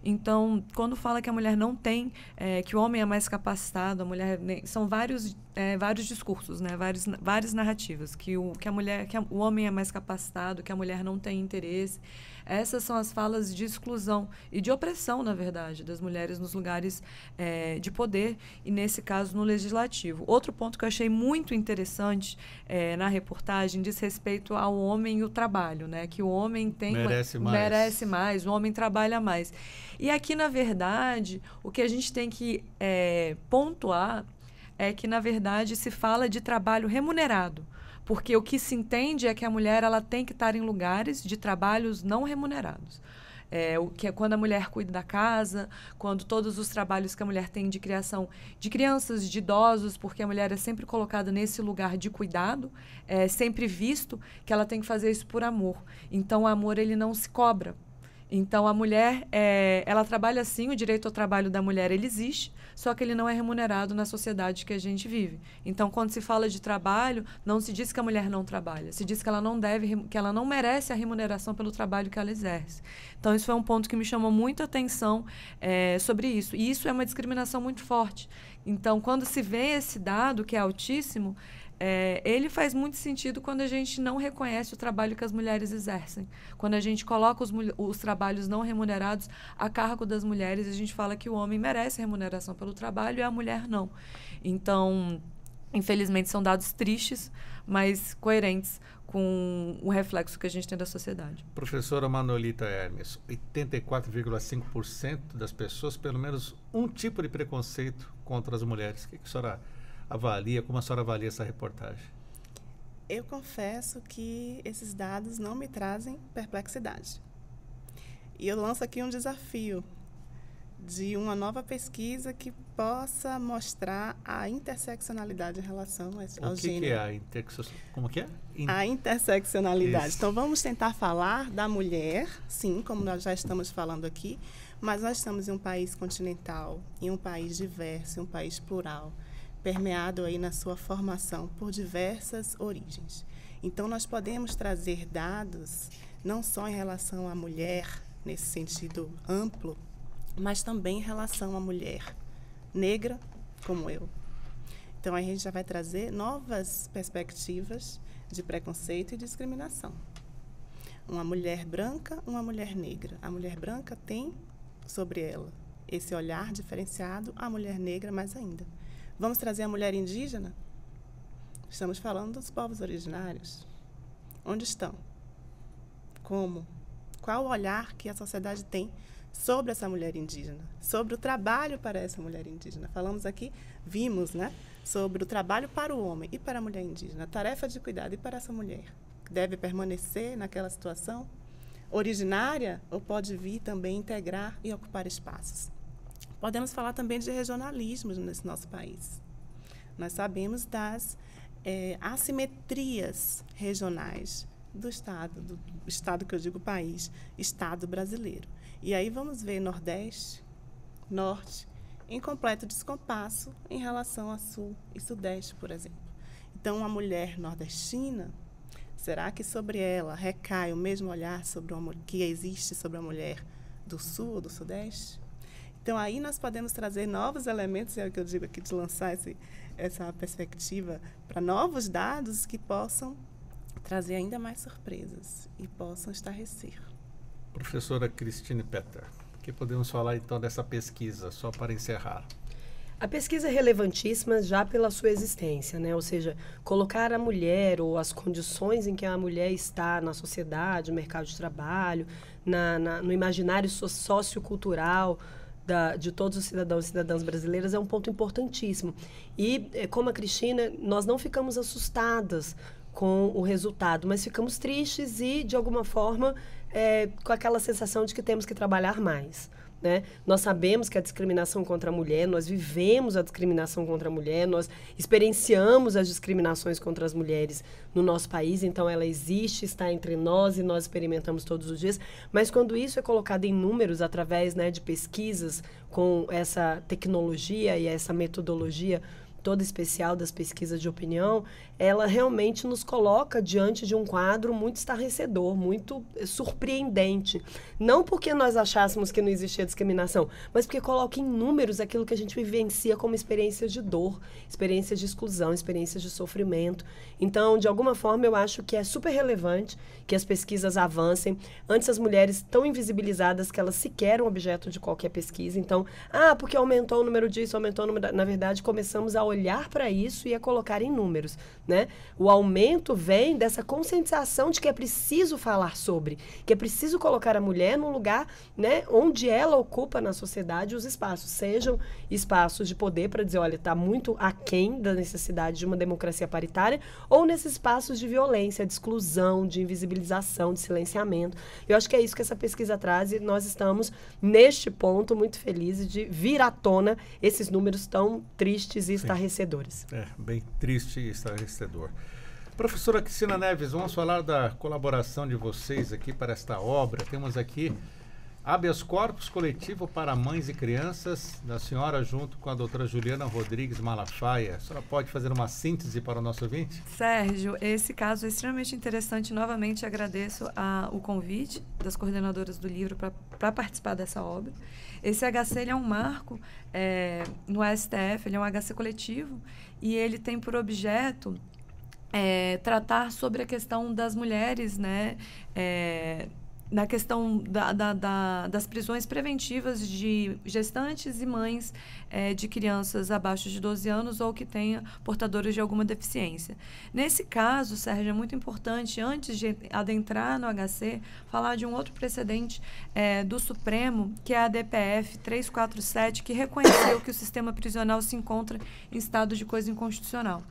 Então, quando fala que a mulher não tem, é, que o homem é mais capacitado, a mulher né, são vários é, vários discursos, né? Vários, várias narrativas que o que a mulher, que a, o homem é mais capacitado, que a mulher não tem interesse. Essas são as falas de exclusão e de opressão, na verdade, das mulheres nos lugares é, de poder e, nesse caso, no legislativo. Outro ponto que eu achei muito interessante é, na reportagem diz respeito ao homem e o trabalho, né? Que o homem tem merece mais. merece mais, o homem trabalha mais. E aqui, na verdade, o que a gente tem que é, pontuar é que, na verdade, se fala de trabalho remunerado. Porque o que se entende é que a mulher ela tem que estar em lugares de trabalhos não remunerados. É, o que é quando a mulher cuida da casa, quando todos os trabalhos que a mulher tem de criação de crianças, de idosos, porque a mulher é sempre colocada nesse lugar de cuidado, é sempre visto que ela tem que fazer isso por amor. Então, o amor ele não se cobra, então, a mulher, é, ela trabalha sim, o direito ao trabalho da mulher ele existe, só que ele não é remunerado na sociedade que a gente vive. Então, quando se fala de trabalho, não se diz que a mulher não trabalha, se diz que ela não deve, que ela não merece a remuneração pelo trabalho que ela exerce. Então, isso foi um ponto que me chamou muita atenção é, sobre isso. E isso é uma discriminação muito forte. Então, quando se vê esse dado, que é altíssimo, é, ele faz muito sentido quando a gente não reconhece o trabalho que as mulheres exercem. Quando a gente coloca os, os trabalhos não remunerados a cargo das mulheres, a gente fala que o homem merece remuneração pelo trabalho e a mulher não. Então, infelizmente, são dados tristes, mas coerentes com o reflexo que a gente tem da sociedade. Professora Manolita Hermes, 84,5% das pessoas, pelo menos um tipo de preconceito contra as mulheres. O que, que a senhora avalia, como a senhora avalia essa reportagem? Eu confesso que esses dados não me trazem perplexidade. E eu lanço aqui um desafio de uma nova pesquisa que possa mostrar a interseccionalidade em relação ao o que gênero. O que é a interseccionalidade? Como que é? In... A interseccionalidade. Isso. Então, vamos tentar falar da mulher, sim, como nós já estamos falando aqui, mas nós estamos em um país continental, em um país diverso, em um país plural permeado aí na sua formação por diversas origens. Então nós podemos trazer dados não só em relação à mulher nesse sentido amplo, mas também em relação à mulher negra como eu. Então a gente já vai trazer novas perspectivas de preconceito e discriminação. Uma mulher branca, uma mulher negra. A mulher branca tem sobre ela esse olhar diferenciado, a mulher negra mais ainda. Vamos trazer a mulher indígena? Estamos falando dos povos originários. Onde estão? Como? Qual o olhar que a sociedade tem sobre essa mulher indígena, sobre o trabalho para essa mulher indígena? Falamos aqui, vimos, né? Sobre o trabalho para o homem e para a mulher indígena, tarefa de cuidado e para essa mulher, que deve permanecer naquela situação originária ou pode vir também integrar e ocupar espaços. Podemos falar também de regionalismo nesse nosso país. Nós sabemos das é, assimetrias regionais do Estado, do Estado que eu digo país, Estado brasileiro. E aí vamos ver Nordeste, Norte, em completo descompasso em relação a Sul e Sudeste, por exemplo. Então, a mulher nordestina, será que sobre ela recai o mesmo olhar sobre uma, que existe sobre a mulher do Sul ou do Sudeste? Então, aí nós podemos trazer novos elementos, é o que eu digo aqui, de lançar esse, essa perspectiva para novos dados que possam trazer ainda mais surpresas e possam estarrecer. Professora Cristine Petter, o que podemos falar então dessa pesquisa, só para encerrar? A pesquisa é relevantíssima já pela sua existência, né? Ou seja, colocar a mulher ou as condições em que a mulher está na sociedade, no mercado de trabalho, na, na no imaginário sociocultural, da, de todos os cidadãos e cidadãs brasileiras é um ponto importantíssimo. E, eh, como a Cristina, nós não ficamos assustadas com o resultado, mas ficamos tristes e, de alguma forma, é, com aquela sensação de que temos que trabalhar mais. Né? Nós sabemos que a discriminação contra a mulher, nós vivemos a discriminação contra a mulher, nós experienciamos as discriminações contra as mulheres no nosso país, então ela existe, está entre nós e nós experimentamos todos os dias. Mas quando isso é colocado em números através né, de pesquisas com essa tecnologia e essa metodologia toda especial das pesquisas de opinião, ela realmente nos coloca diante de um quadro muito estarrecedor, muito eh, surpreendente. Não porque nós achássemos que não existia discriminação, mas porque coloca em números aquilo que a gente vivencia como experiências de dor, experiências de exclusão, experiências de sofrimento. Então, de alguma forma, eu acho que é super relevante que as pesquisas avancem. Antes, as mulheres tão invisibilizadas que elas sequer eram objeto de qualquer pesquisa. Então, ah, porque aumentou o número disso, aumentou o número. Da... Na verdade, começamos a olhar para isso e a colocar em números né? O aumento vem dessa conscientização de que é preciso falar sobre, que é preciso colocar a mulher num lugar né, onde ela ocupa na sociedade os espaços, sejam espaços de poder para dizer, olha, está muito aquém da necessidade de uma democracia paritária, ou nesses espaços de violência, de exclusão, de invisibilização, de silenciamento. Eu acho que é isso que essa pesquisa traz e nós estamos, neste ponto, muito felizes de vir à tona esses números tão tristes e estarrecedores. É, bem triste e estarrecedor vencedor. Professora Cristina Neves, vamos falar da colaboração de vocês aqui para esta obra. Temos aqui Habeas corpus coletivo para mães e crianças da senhora junto com a doutora Juliana Rodrigues Malafaia. A senhora pode fazer uma síntese para o nosso ouvinte? Sérgio, esse caso é extremamente interessante. Novamente agradeço a, ah, o convite das coordenadoras do livro para participar dessa obra. Esse HC ele é um marco é, no STF, ele é um HC coletivo e ele tem por objeto é, tratar sobre a questão das mulheres, né? É, na questão da, da, da, das prisões preventivas de gestantes e mães é, de crianças abaixo de 12 anos ou que tenham portadores de alguma deficiência. Nesse caso, Sérgio, é muito importante, antes de adentrar no HC, falar de um outro precedente é, do Supremo, que é a DPF 347, que reconheceu que o sistema prisional se encontra em estado de coisa inconstitucional.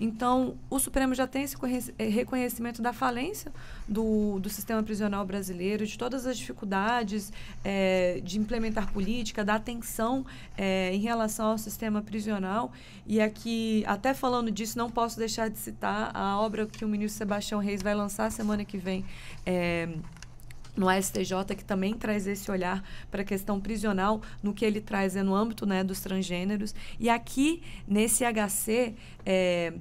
Então, o Supremo já tem esse eh, reconhecimento da falência do, do sistema prisional brasileiro, de todas as dificuldades é, de implementar política, da atenção é, eh, em relação ao sistema prisional. E aqui, até falando disso, não posso deixar de citar a obra que o ministro Sebastião Reis vai lançar semana que vem. É, no STJ, que também traz esse olhar para a questão prisional, no que ele traz é no âmbito né, dos transgêneros. E aqui, nesse HC, é,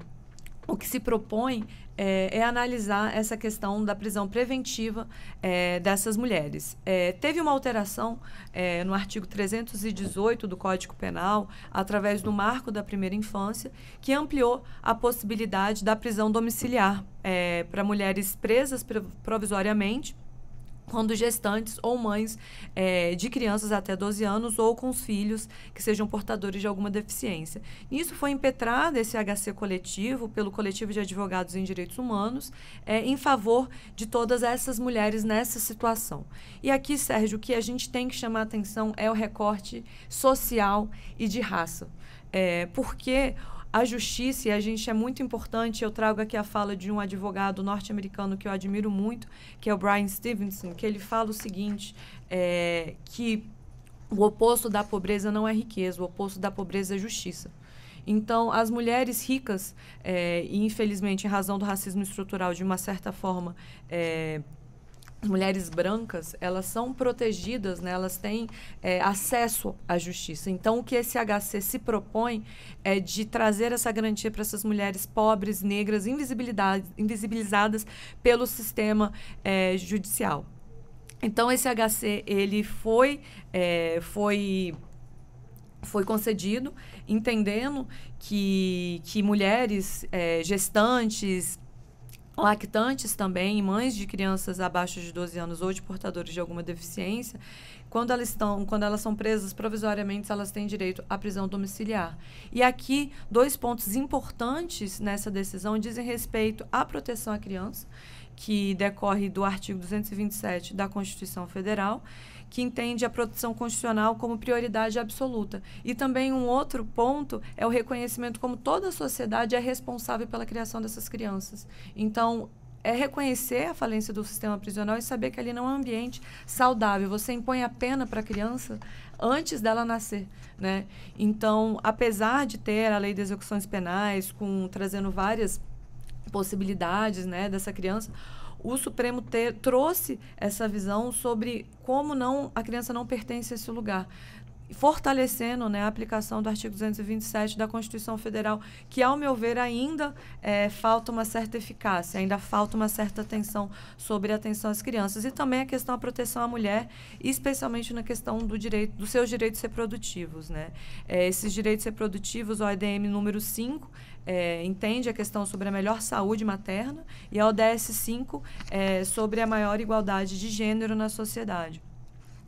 o que se propõe é, é, analisar essa questão da prisão preventiva é, dessas mulheres. É, teve uma alteração é, no artigo 318 do Código Penal, através do marco da primeira infância, que ampliou a possibilidade da prisão domiciliar é, para mulheres presas provisoriamente quando gestantes ou mães é, de crianças até 12 anos ou com os filhos que sejam portadores de alguma deficiência. Isso foi impetrado, esse HC coletivo, pelo coletivo de advogados em direitos humanos, é, em favor de todas essas mulheres nessa situação. E aqui, Sérgio, o que a gente tem que chamar atenção é o recorte social e de raça. É, porque a justiça, e a gente é muito importante, eu trago aqui a fala de um advogado norte-americano que eu admiro muito, que é o Brian Stevenson, que ele fala o seguinte, é, que o oposto da pobreza não é riqueza, o oposto da pobreza é justiça. Então, as mulheres ricas, é, e infelizmente em razão do racismo estrutural, de uma certa forma, é, mulheres brancas elas são protegidas, né? elas têm é, acesso à justiça. Então, o que esse HC se propõe é de trazer essa garantia para essas mulheres pobres, negras, invisibilizadas pelo sistema é, judicial. Então, esse HC ele foi, é, foi foi concedido, entendendo que, que mulheres é, gestantes, lactantes também, mães de crianças abaixo de 12 anos ou de portadores de alguma deficiência, quando elas estão, quando elas são presas provisoriamente, elas têm direito à prisão domiciliar. E aqui dois pontos importantes nessa decisão dizem respeito à proteção à criança, que decorre do artigo 227 da Constituição Federal que entende a proteção constitucional como prioridade absoluta. E também um outro ponto é o reconhecimento como toda a sociedade é responsável pela criação dessas crianças. Então, é reconhecer a falência do sistema prisional e saber que ali não é um ambiente saudável. Você impõe a pena para a criança antes dela nascer, né? Então, apesar de ter a lei de execuções penais com trazendo várias possibilidades, né, dessa criança, o Supremo ter, trouxe essa visão sobre como não a criança não pertence a esse lugar fortalecendo né, a aplicação do artigo 227 da Constituição Federal, que, ao meu ver, ainda é, falta uma certa eficácia, ainda falta uma certa atenção sobre a atenção às crianças. E também a questão da proteção à mulher, especialmente na questão do direito, dos seus direitos reprodutivos. Né? É, esses direitos reprodutivos, o ADM número 5, é, entende a questão sobre a melhor saúde materna e a ODS 5 é, sobre a maior igualdade de gênero na sociedade.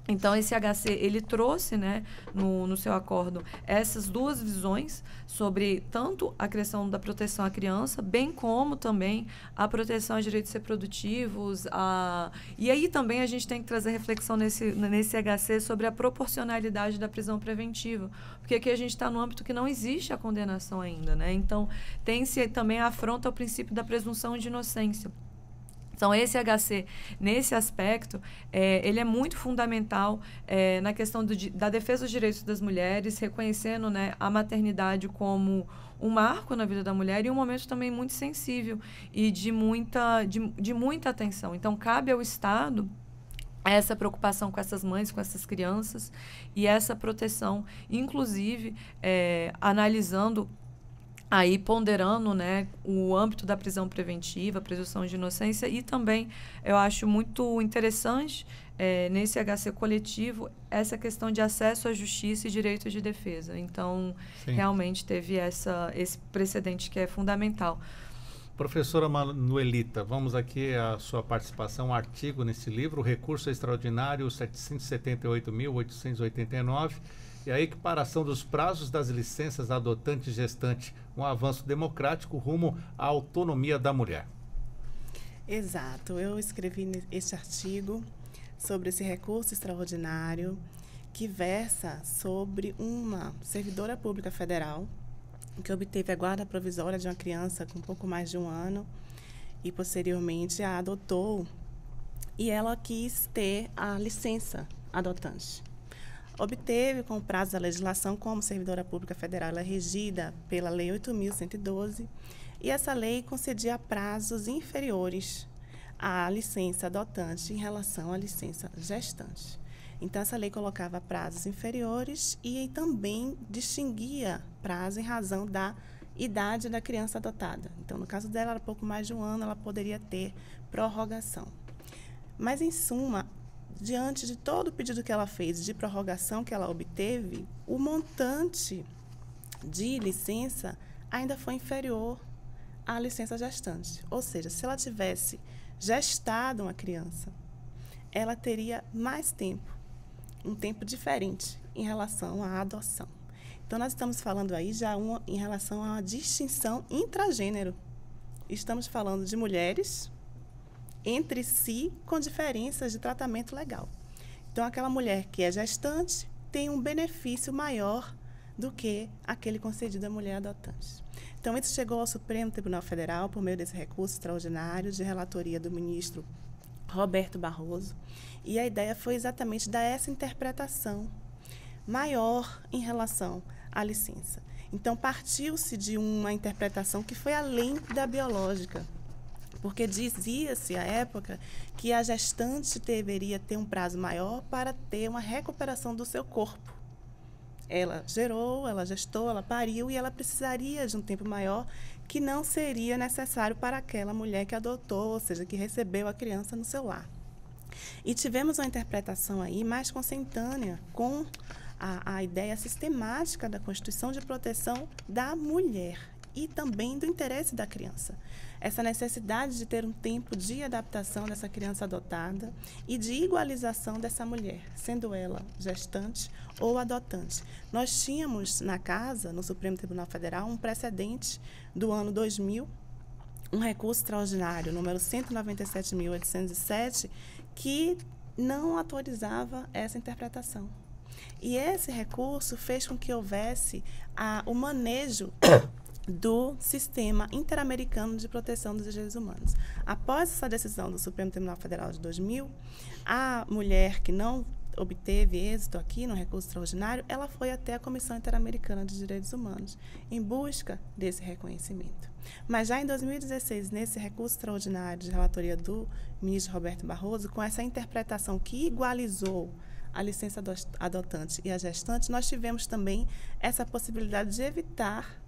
Então, esse HC, ele trouxe né, no, no seu acordo essas duas visões sobre tanto a questão da proteção à criança, bem como também a proteção aos direitos reprodutivos. A... E aí também a gente tem que trazer reflexão nesse, nesse HC sobre a proporcionalidade da prisão preventiva, porque aqui a gente está no âmbito que não existe a condenação ainda. Né? Então, tem-se também a afronta ao princípio da presunção de inocência então, esse HC, nesse aspecto, é, ele é muito fundamental é, na questão do, da defesa dos direitos das mulheres, reconhecendo né, a maternidade como um marco na vida da mulher e um momento também muito sensível e de muita, de, de muita atenção. Então, cabe ao Estado essa preocupação com essas mães, com essas crianças e essa proteção, inclusive é, analisando aí ponderando né, o âmbito da prisão preventiva, presunção de inocência e também eu acho muito interessante é, nesse HC coletivo essa questão de acesso à justiça e direito de defesa. Então Sim. realmente teve essa, esse precedente que é fundamental. Professora Manuelita, vamos aqui à sua participação, um artigo nesse livro, Recurso Extraordinário 778.889 e a equiparação dos prazos das licenças adotante e gestante, um avanço democrático rumo à autonomia da mulher. Exato, eu escrevi este artigo sobre esse recurso extraordinário que versa sobre uma servidora pública federal que obteve a guarda provisória de uma criança com pouco mais de um ano e posteriormente a adotou e ela quis ter a licença adotante obteve com o prazo da legislação como servidora pública federal ela é regida pela lei 8.112 e essa lei concedia prazos inferiores à licença adotante em relação à licença gestante. Então essa lei colocava prazos inferiores e também distinguia prazo em razão da idade da criança adotada. Então no caso dela era pouco mais de um ano, ela poderia ter prorrogação. Mas em suma, diante de todo o pedido que ela fez de prorrogação que ela obteve, o montante de licença ainda foi inferior à licença gestante. Ou seja, se ela tivesse gestado uma criança, ela teria mais tempo, um tempo diferente em relação à adoção. Então, nós estamos falando aí já uma, em relação a uma distinção intragênero. Estamos falando de mulheres entre si com diferenças de tratamento legal. Então, aquela mulher que é gestante tem um benefício maior do que aquele concedido à mulher adotante. Então, isso chegou ao Supremo Tribunal Federal por meio desse recurso extraordinário de relatoria do ministro Roberto Barroso. E a ideia foi exatamente dar essa interpretação maior em relação à licença. Então, partiu-se de uma interpretação que foi além da biológica porque dizia-se à época que a gestante deveria ter um prazo maior para ter uma recuperação do seu corpo. Ela gerou, ela gestou, ela pariu e ela precisaria de um tempo maior que não seria necessário para aquela mulher que adotou, ou seja, que recebeu a criança no seu lar. E tivemos uma interpretação aí mais consentânea com a, a ideia sistemática da Constituição de Proteção da Mulher e também do interesse da criança. Essa necessidade de ter um tempo de adaptação dessa criança adotada e de igualização dessa mulher, sendo ela gestante ou adotante. Nós tínhamos na casa, no Supremo Tribunal Federal, um precedente do ano 2000, um recurso extraordinário, número 197.807, que não autorizava essa interpretação. E esse recurso fez com que houvesse a, o manejo *coughs* do Sistema Interamericano de Proteção dos Direitos Humanos. Após essa decisão do Supremo Tribunal Federal de 2000, a mulher que não obteve êxito aqui no recurso extraordinário, ela foi até a Comissão Interamericana de Direitos Humanos em busca desse reconhecimento. Mas já em 2016, nesse recurso extraordinário de relatoria do ministro Roberto Barroso, com essa interpretação que igualizou a licença adotante e a gestante, nós tivemos também essa possibilidade de evitar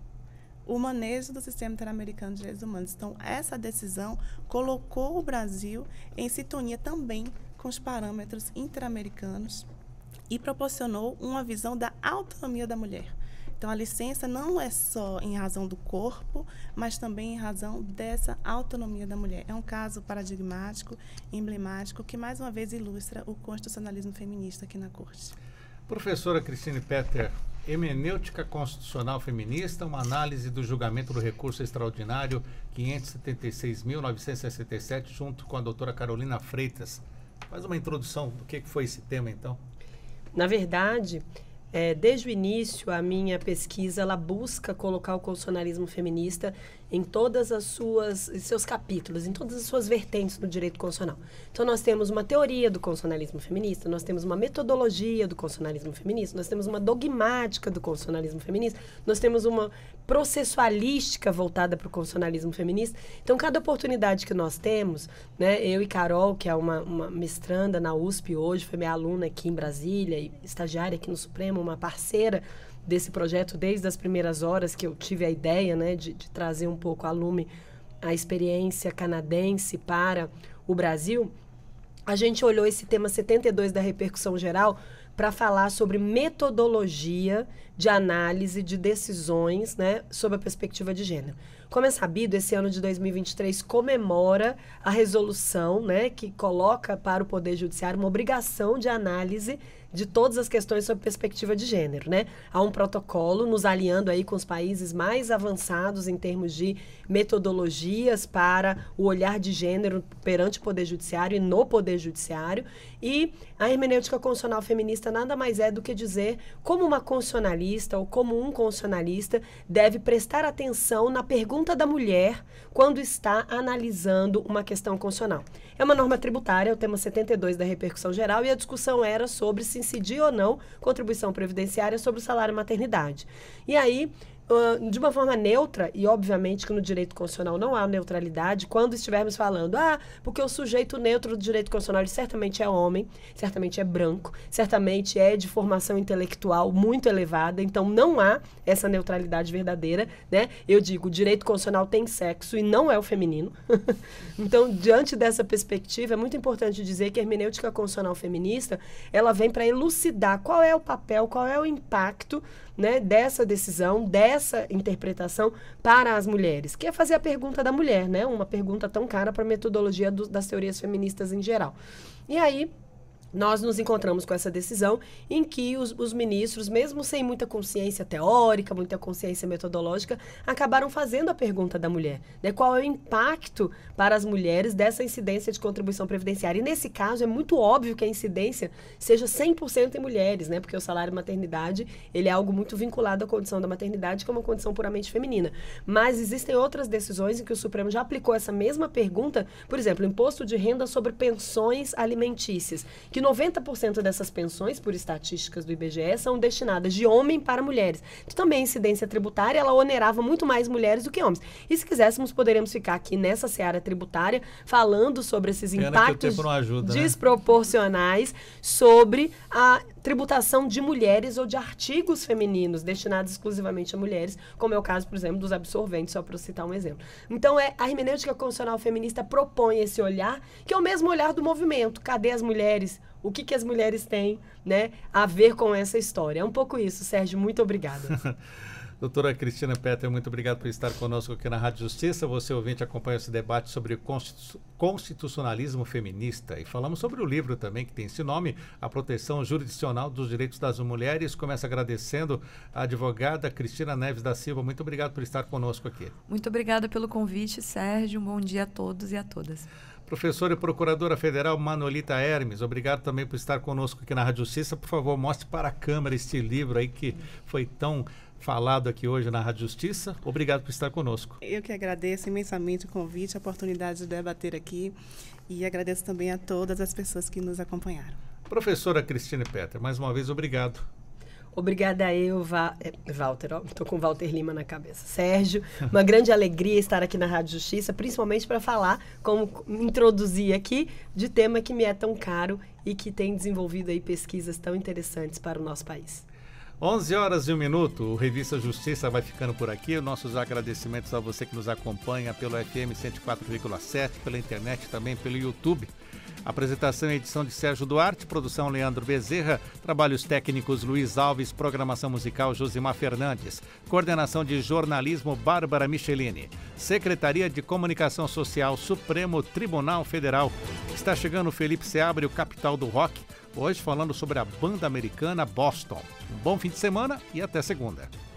o manejo do sistema interamericano de direitos humanos. Então, essa decisão colocou o Brasil em sintonia também com os parâmetros interamericanos e proporcionou uma visão da autonomia da mulher. Então, a licença não é só em razão do corpo, mas também em razão dessa autonomia da mulher. É um caso paradigmático, emblemático, que mais uma vez ilustra o constitucionalismo feminista aqui na Corte. Professora Cristine Petter, Hemenêutica Constitucional Feminista, uma análise do julgamento do recurso extraordinário 576.967, junto com a doutora Carolina Freitas. Faz uma introdução do que foi esse tema, então. Na verdade, é, desde o início, a minha pesquisa ela busca colocar o constitucionalismo feminista em todas as suas seus capítulos, em todas as suas vertentes do direito constitucional. Então nós temos uma teoria do constitucionalismo feminista, nós temos uma metodologia do constitucionalismo feminista, nós temos uma dogmática do constitucionalismo feminista, nós temos uma processualística voltada para o constitucionalismo feminista. Então cada oportunidade que nós temos, né, eu e Carol, que é uma, uma mestranda na USP hoje, foi minha aluna aqui em Brasília e estagiária aqui no Supremo, uma parceira desse projeto desde as primeiras horas que eu tive a ideia né, de, de trazer um pouco a lume a experiência canadense para o Brasil, a gente olhou esse tema 72 da repercussão geral para falar sobre metodologia de análise de decisões, né, sob a perspectiva de gênero. Como é sabido, esse ano de 2023 comemora a resolução, né, que coloca para o Poder Judiciário uma obrigação de análise de todas as questões sob perspectiva de gênero, né? Há um protocolo nos aliando aí com os países mais avançados em termos de metodologias para o olhar de gênero perante o Poder Judiciário e no Poder Judiciário. E a hermenêutica constitucional feminista nada mais é do que dizer como uma constitucionalista ou como um constitucionalista deve prestar atenção na pergunta da mulher quando está analisando uma questão constitucional. É uma norma tributária, é o tema 72 da repercussão geral, e a discussão era sobre se incidir ou não contribuição previdenciária sobre o salário maternidade. E aí, de uma forma neutra, e obviamente que no direito constitucional não há neutralidade, quando estivermos falando, ah, porque o sujeito neutro do direito constitucional certamente é homem, certamente é branco, certamente é de formação intelectual muito elevada, então não há essa neutralidade verdadeira, né? Eu digo, o direito constitucional tem sexo e não é o feminino. *laughs* então, diante dessa perspectiva, é muito importante dizer que a hermenêutica constitucional feminista, ela vem para elucidar qual é o papel, qual é o impacto né, dessa decisão, dessa interpretação para as mulheres, que é fazer a pergunta da mulher, né, uma pergunta tão cara para a metodologia do, das teorias feministas em geral. E aí nós nos encontramos com essa decisão em que os, os, ministros, mesmo sem muita consciência teórica, muita consciência metodológica, acabaram fazendo a pergunta da mulher, né? Qual é o impacto para as mulheres dessa incidência de contribuição previdenciária? E nesse caso é muito óbvio que a incidência seja 100% em mulheres, né? Porque o salário maternidade, ele é algo muito vinculado à condição da maternidade, que é uma condição puramente feminina. Mas existem outras decisões em que o Supremo já aplicou essa mesma pergunta, por exemplo, o imposto de renda sobre pensões alimentícias, que 90% dessas pensões, por estatísticas do IBGE, são destinadas de homem para mulheres. Então, também a incidência tributária, ela onerava muito mais mulheres do que homens. E se quiséssemos, poderíamos ficar aqui nessa seara tributária falando sobre esses Pena impactos ajuda, né? desproporcionais né? sobre a tributação de mulheres ou de artigos femininos destinados exclusivamente a mulheres, como é o caso, por exemplo, dos absorventes, só para citar um exemplo. Então, é a hermenêutica constitucional feminista propõe esse olhar, que é o mesmo olhar do movimento. Cadê as mulheres? o que, que as mulheres têm né, a ver com essa história. É um pouco isso, Sérgio. Muito obrigada. *laughs* Doutora Cristina Petter, muito obrigado por estar conosco aqui na Rádio Justiça. Você, ouvinte, acompanha esse debate sobre constitucionalismo feminista. E falamos sobre o livro também, que tem esse nome, A Proteção Jurisdicional dos Direitos das Mulheres. Começa agradecendo a advogada Cristina Neves da Silva. Muito obrigado por estar conosco aqui. Muito obrigada pelo convite, Sérgio. Um bom dia a todos e a todas. Professora e Procuradora Federal Manolita Hermes, obrigado também por estar conosco aqui na Rádio Justiça. Por favor, mostre para a Câmara este livro aí que foi tão falado aqui hoje na Rádio Justiça. Obrigado por estar conosco. Eu que agradeço imensamente o convite, a oportunidade de debater aqui e agradeço também a todas as pessoas que nos acompanharam. Professora Cristina Petter, mais uma vez, obrigado. Obrigada eu, Va é, Walter. Estou com Walter Lima na cabeça. Sérgio, uma grande alegria estar aqui na Rádio Justiça, principalmente para falar, como introduzir aqui, de tema que me é tão caro e que tem desenvolvido aí pesquisas tão interessantes para o nosso país. 11 horas e um minuto, o Revista Justiça vai ficando por aqui. Nossos agradecimentos a você que nos acompanha pelo FM 104,7, pela internet também, pelo YouTube. Apresentação e edição de Sérgio Duarte, produção Leandro Bezerra, trabalhos técnicos Luiz Alves, programação musical Josimar Fernandes, coordenação de jornalismo Bárbara Michelini, Secretaria de Comunicação Social Supremo Tribunal Federal. Está chegando Felipe Seabre, o capital do rock, hoje falando sobre a banda americana Boston. Um bom fim de semana e até segunda.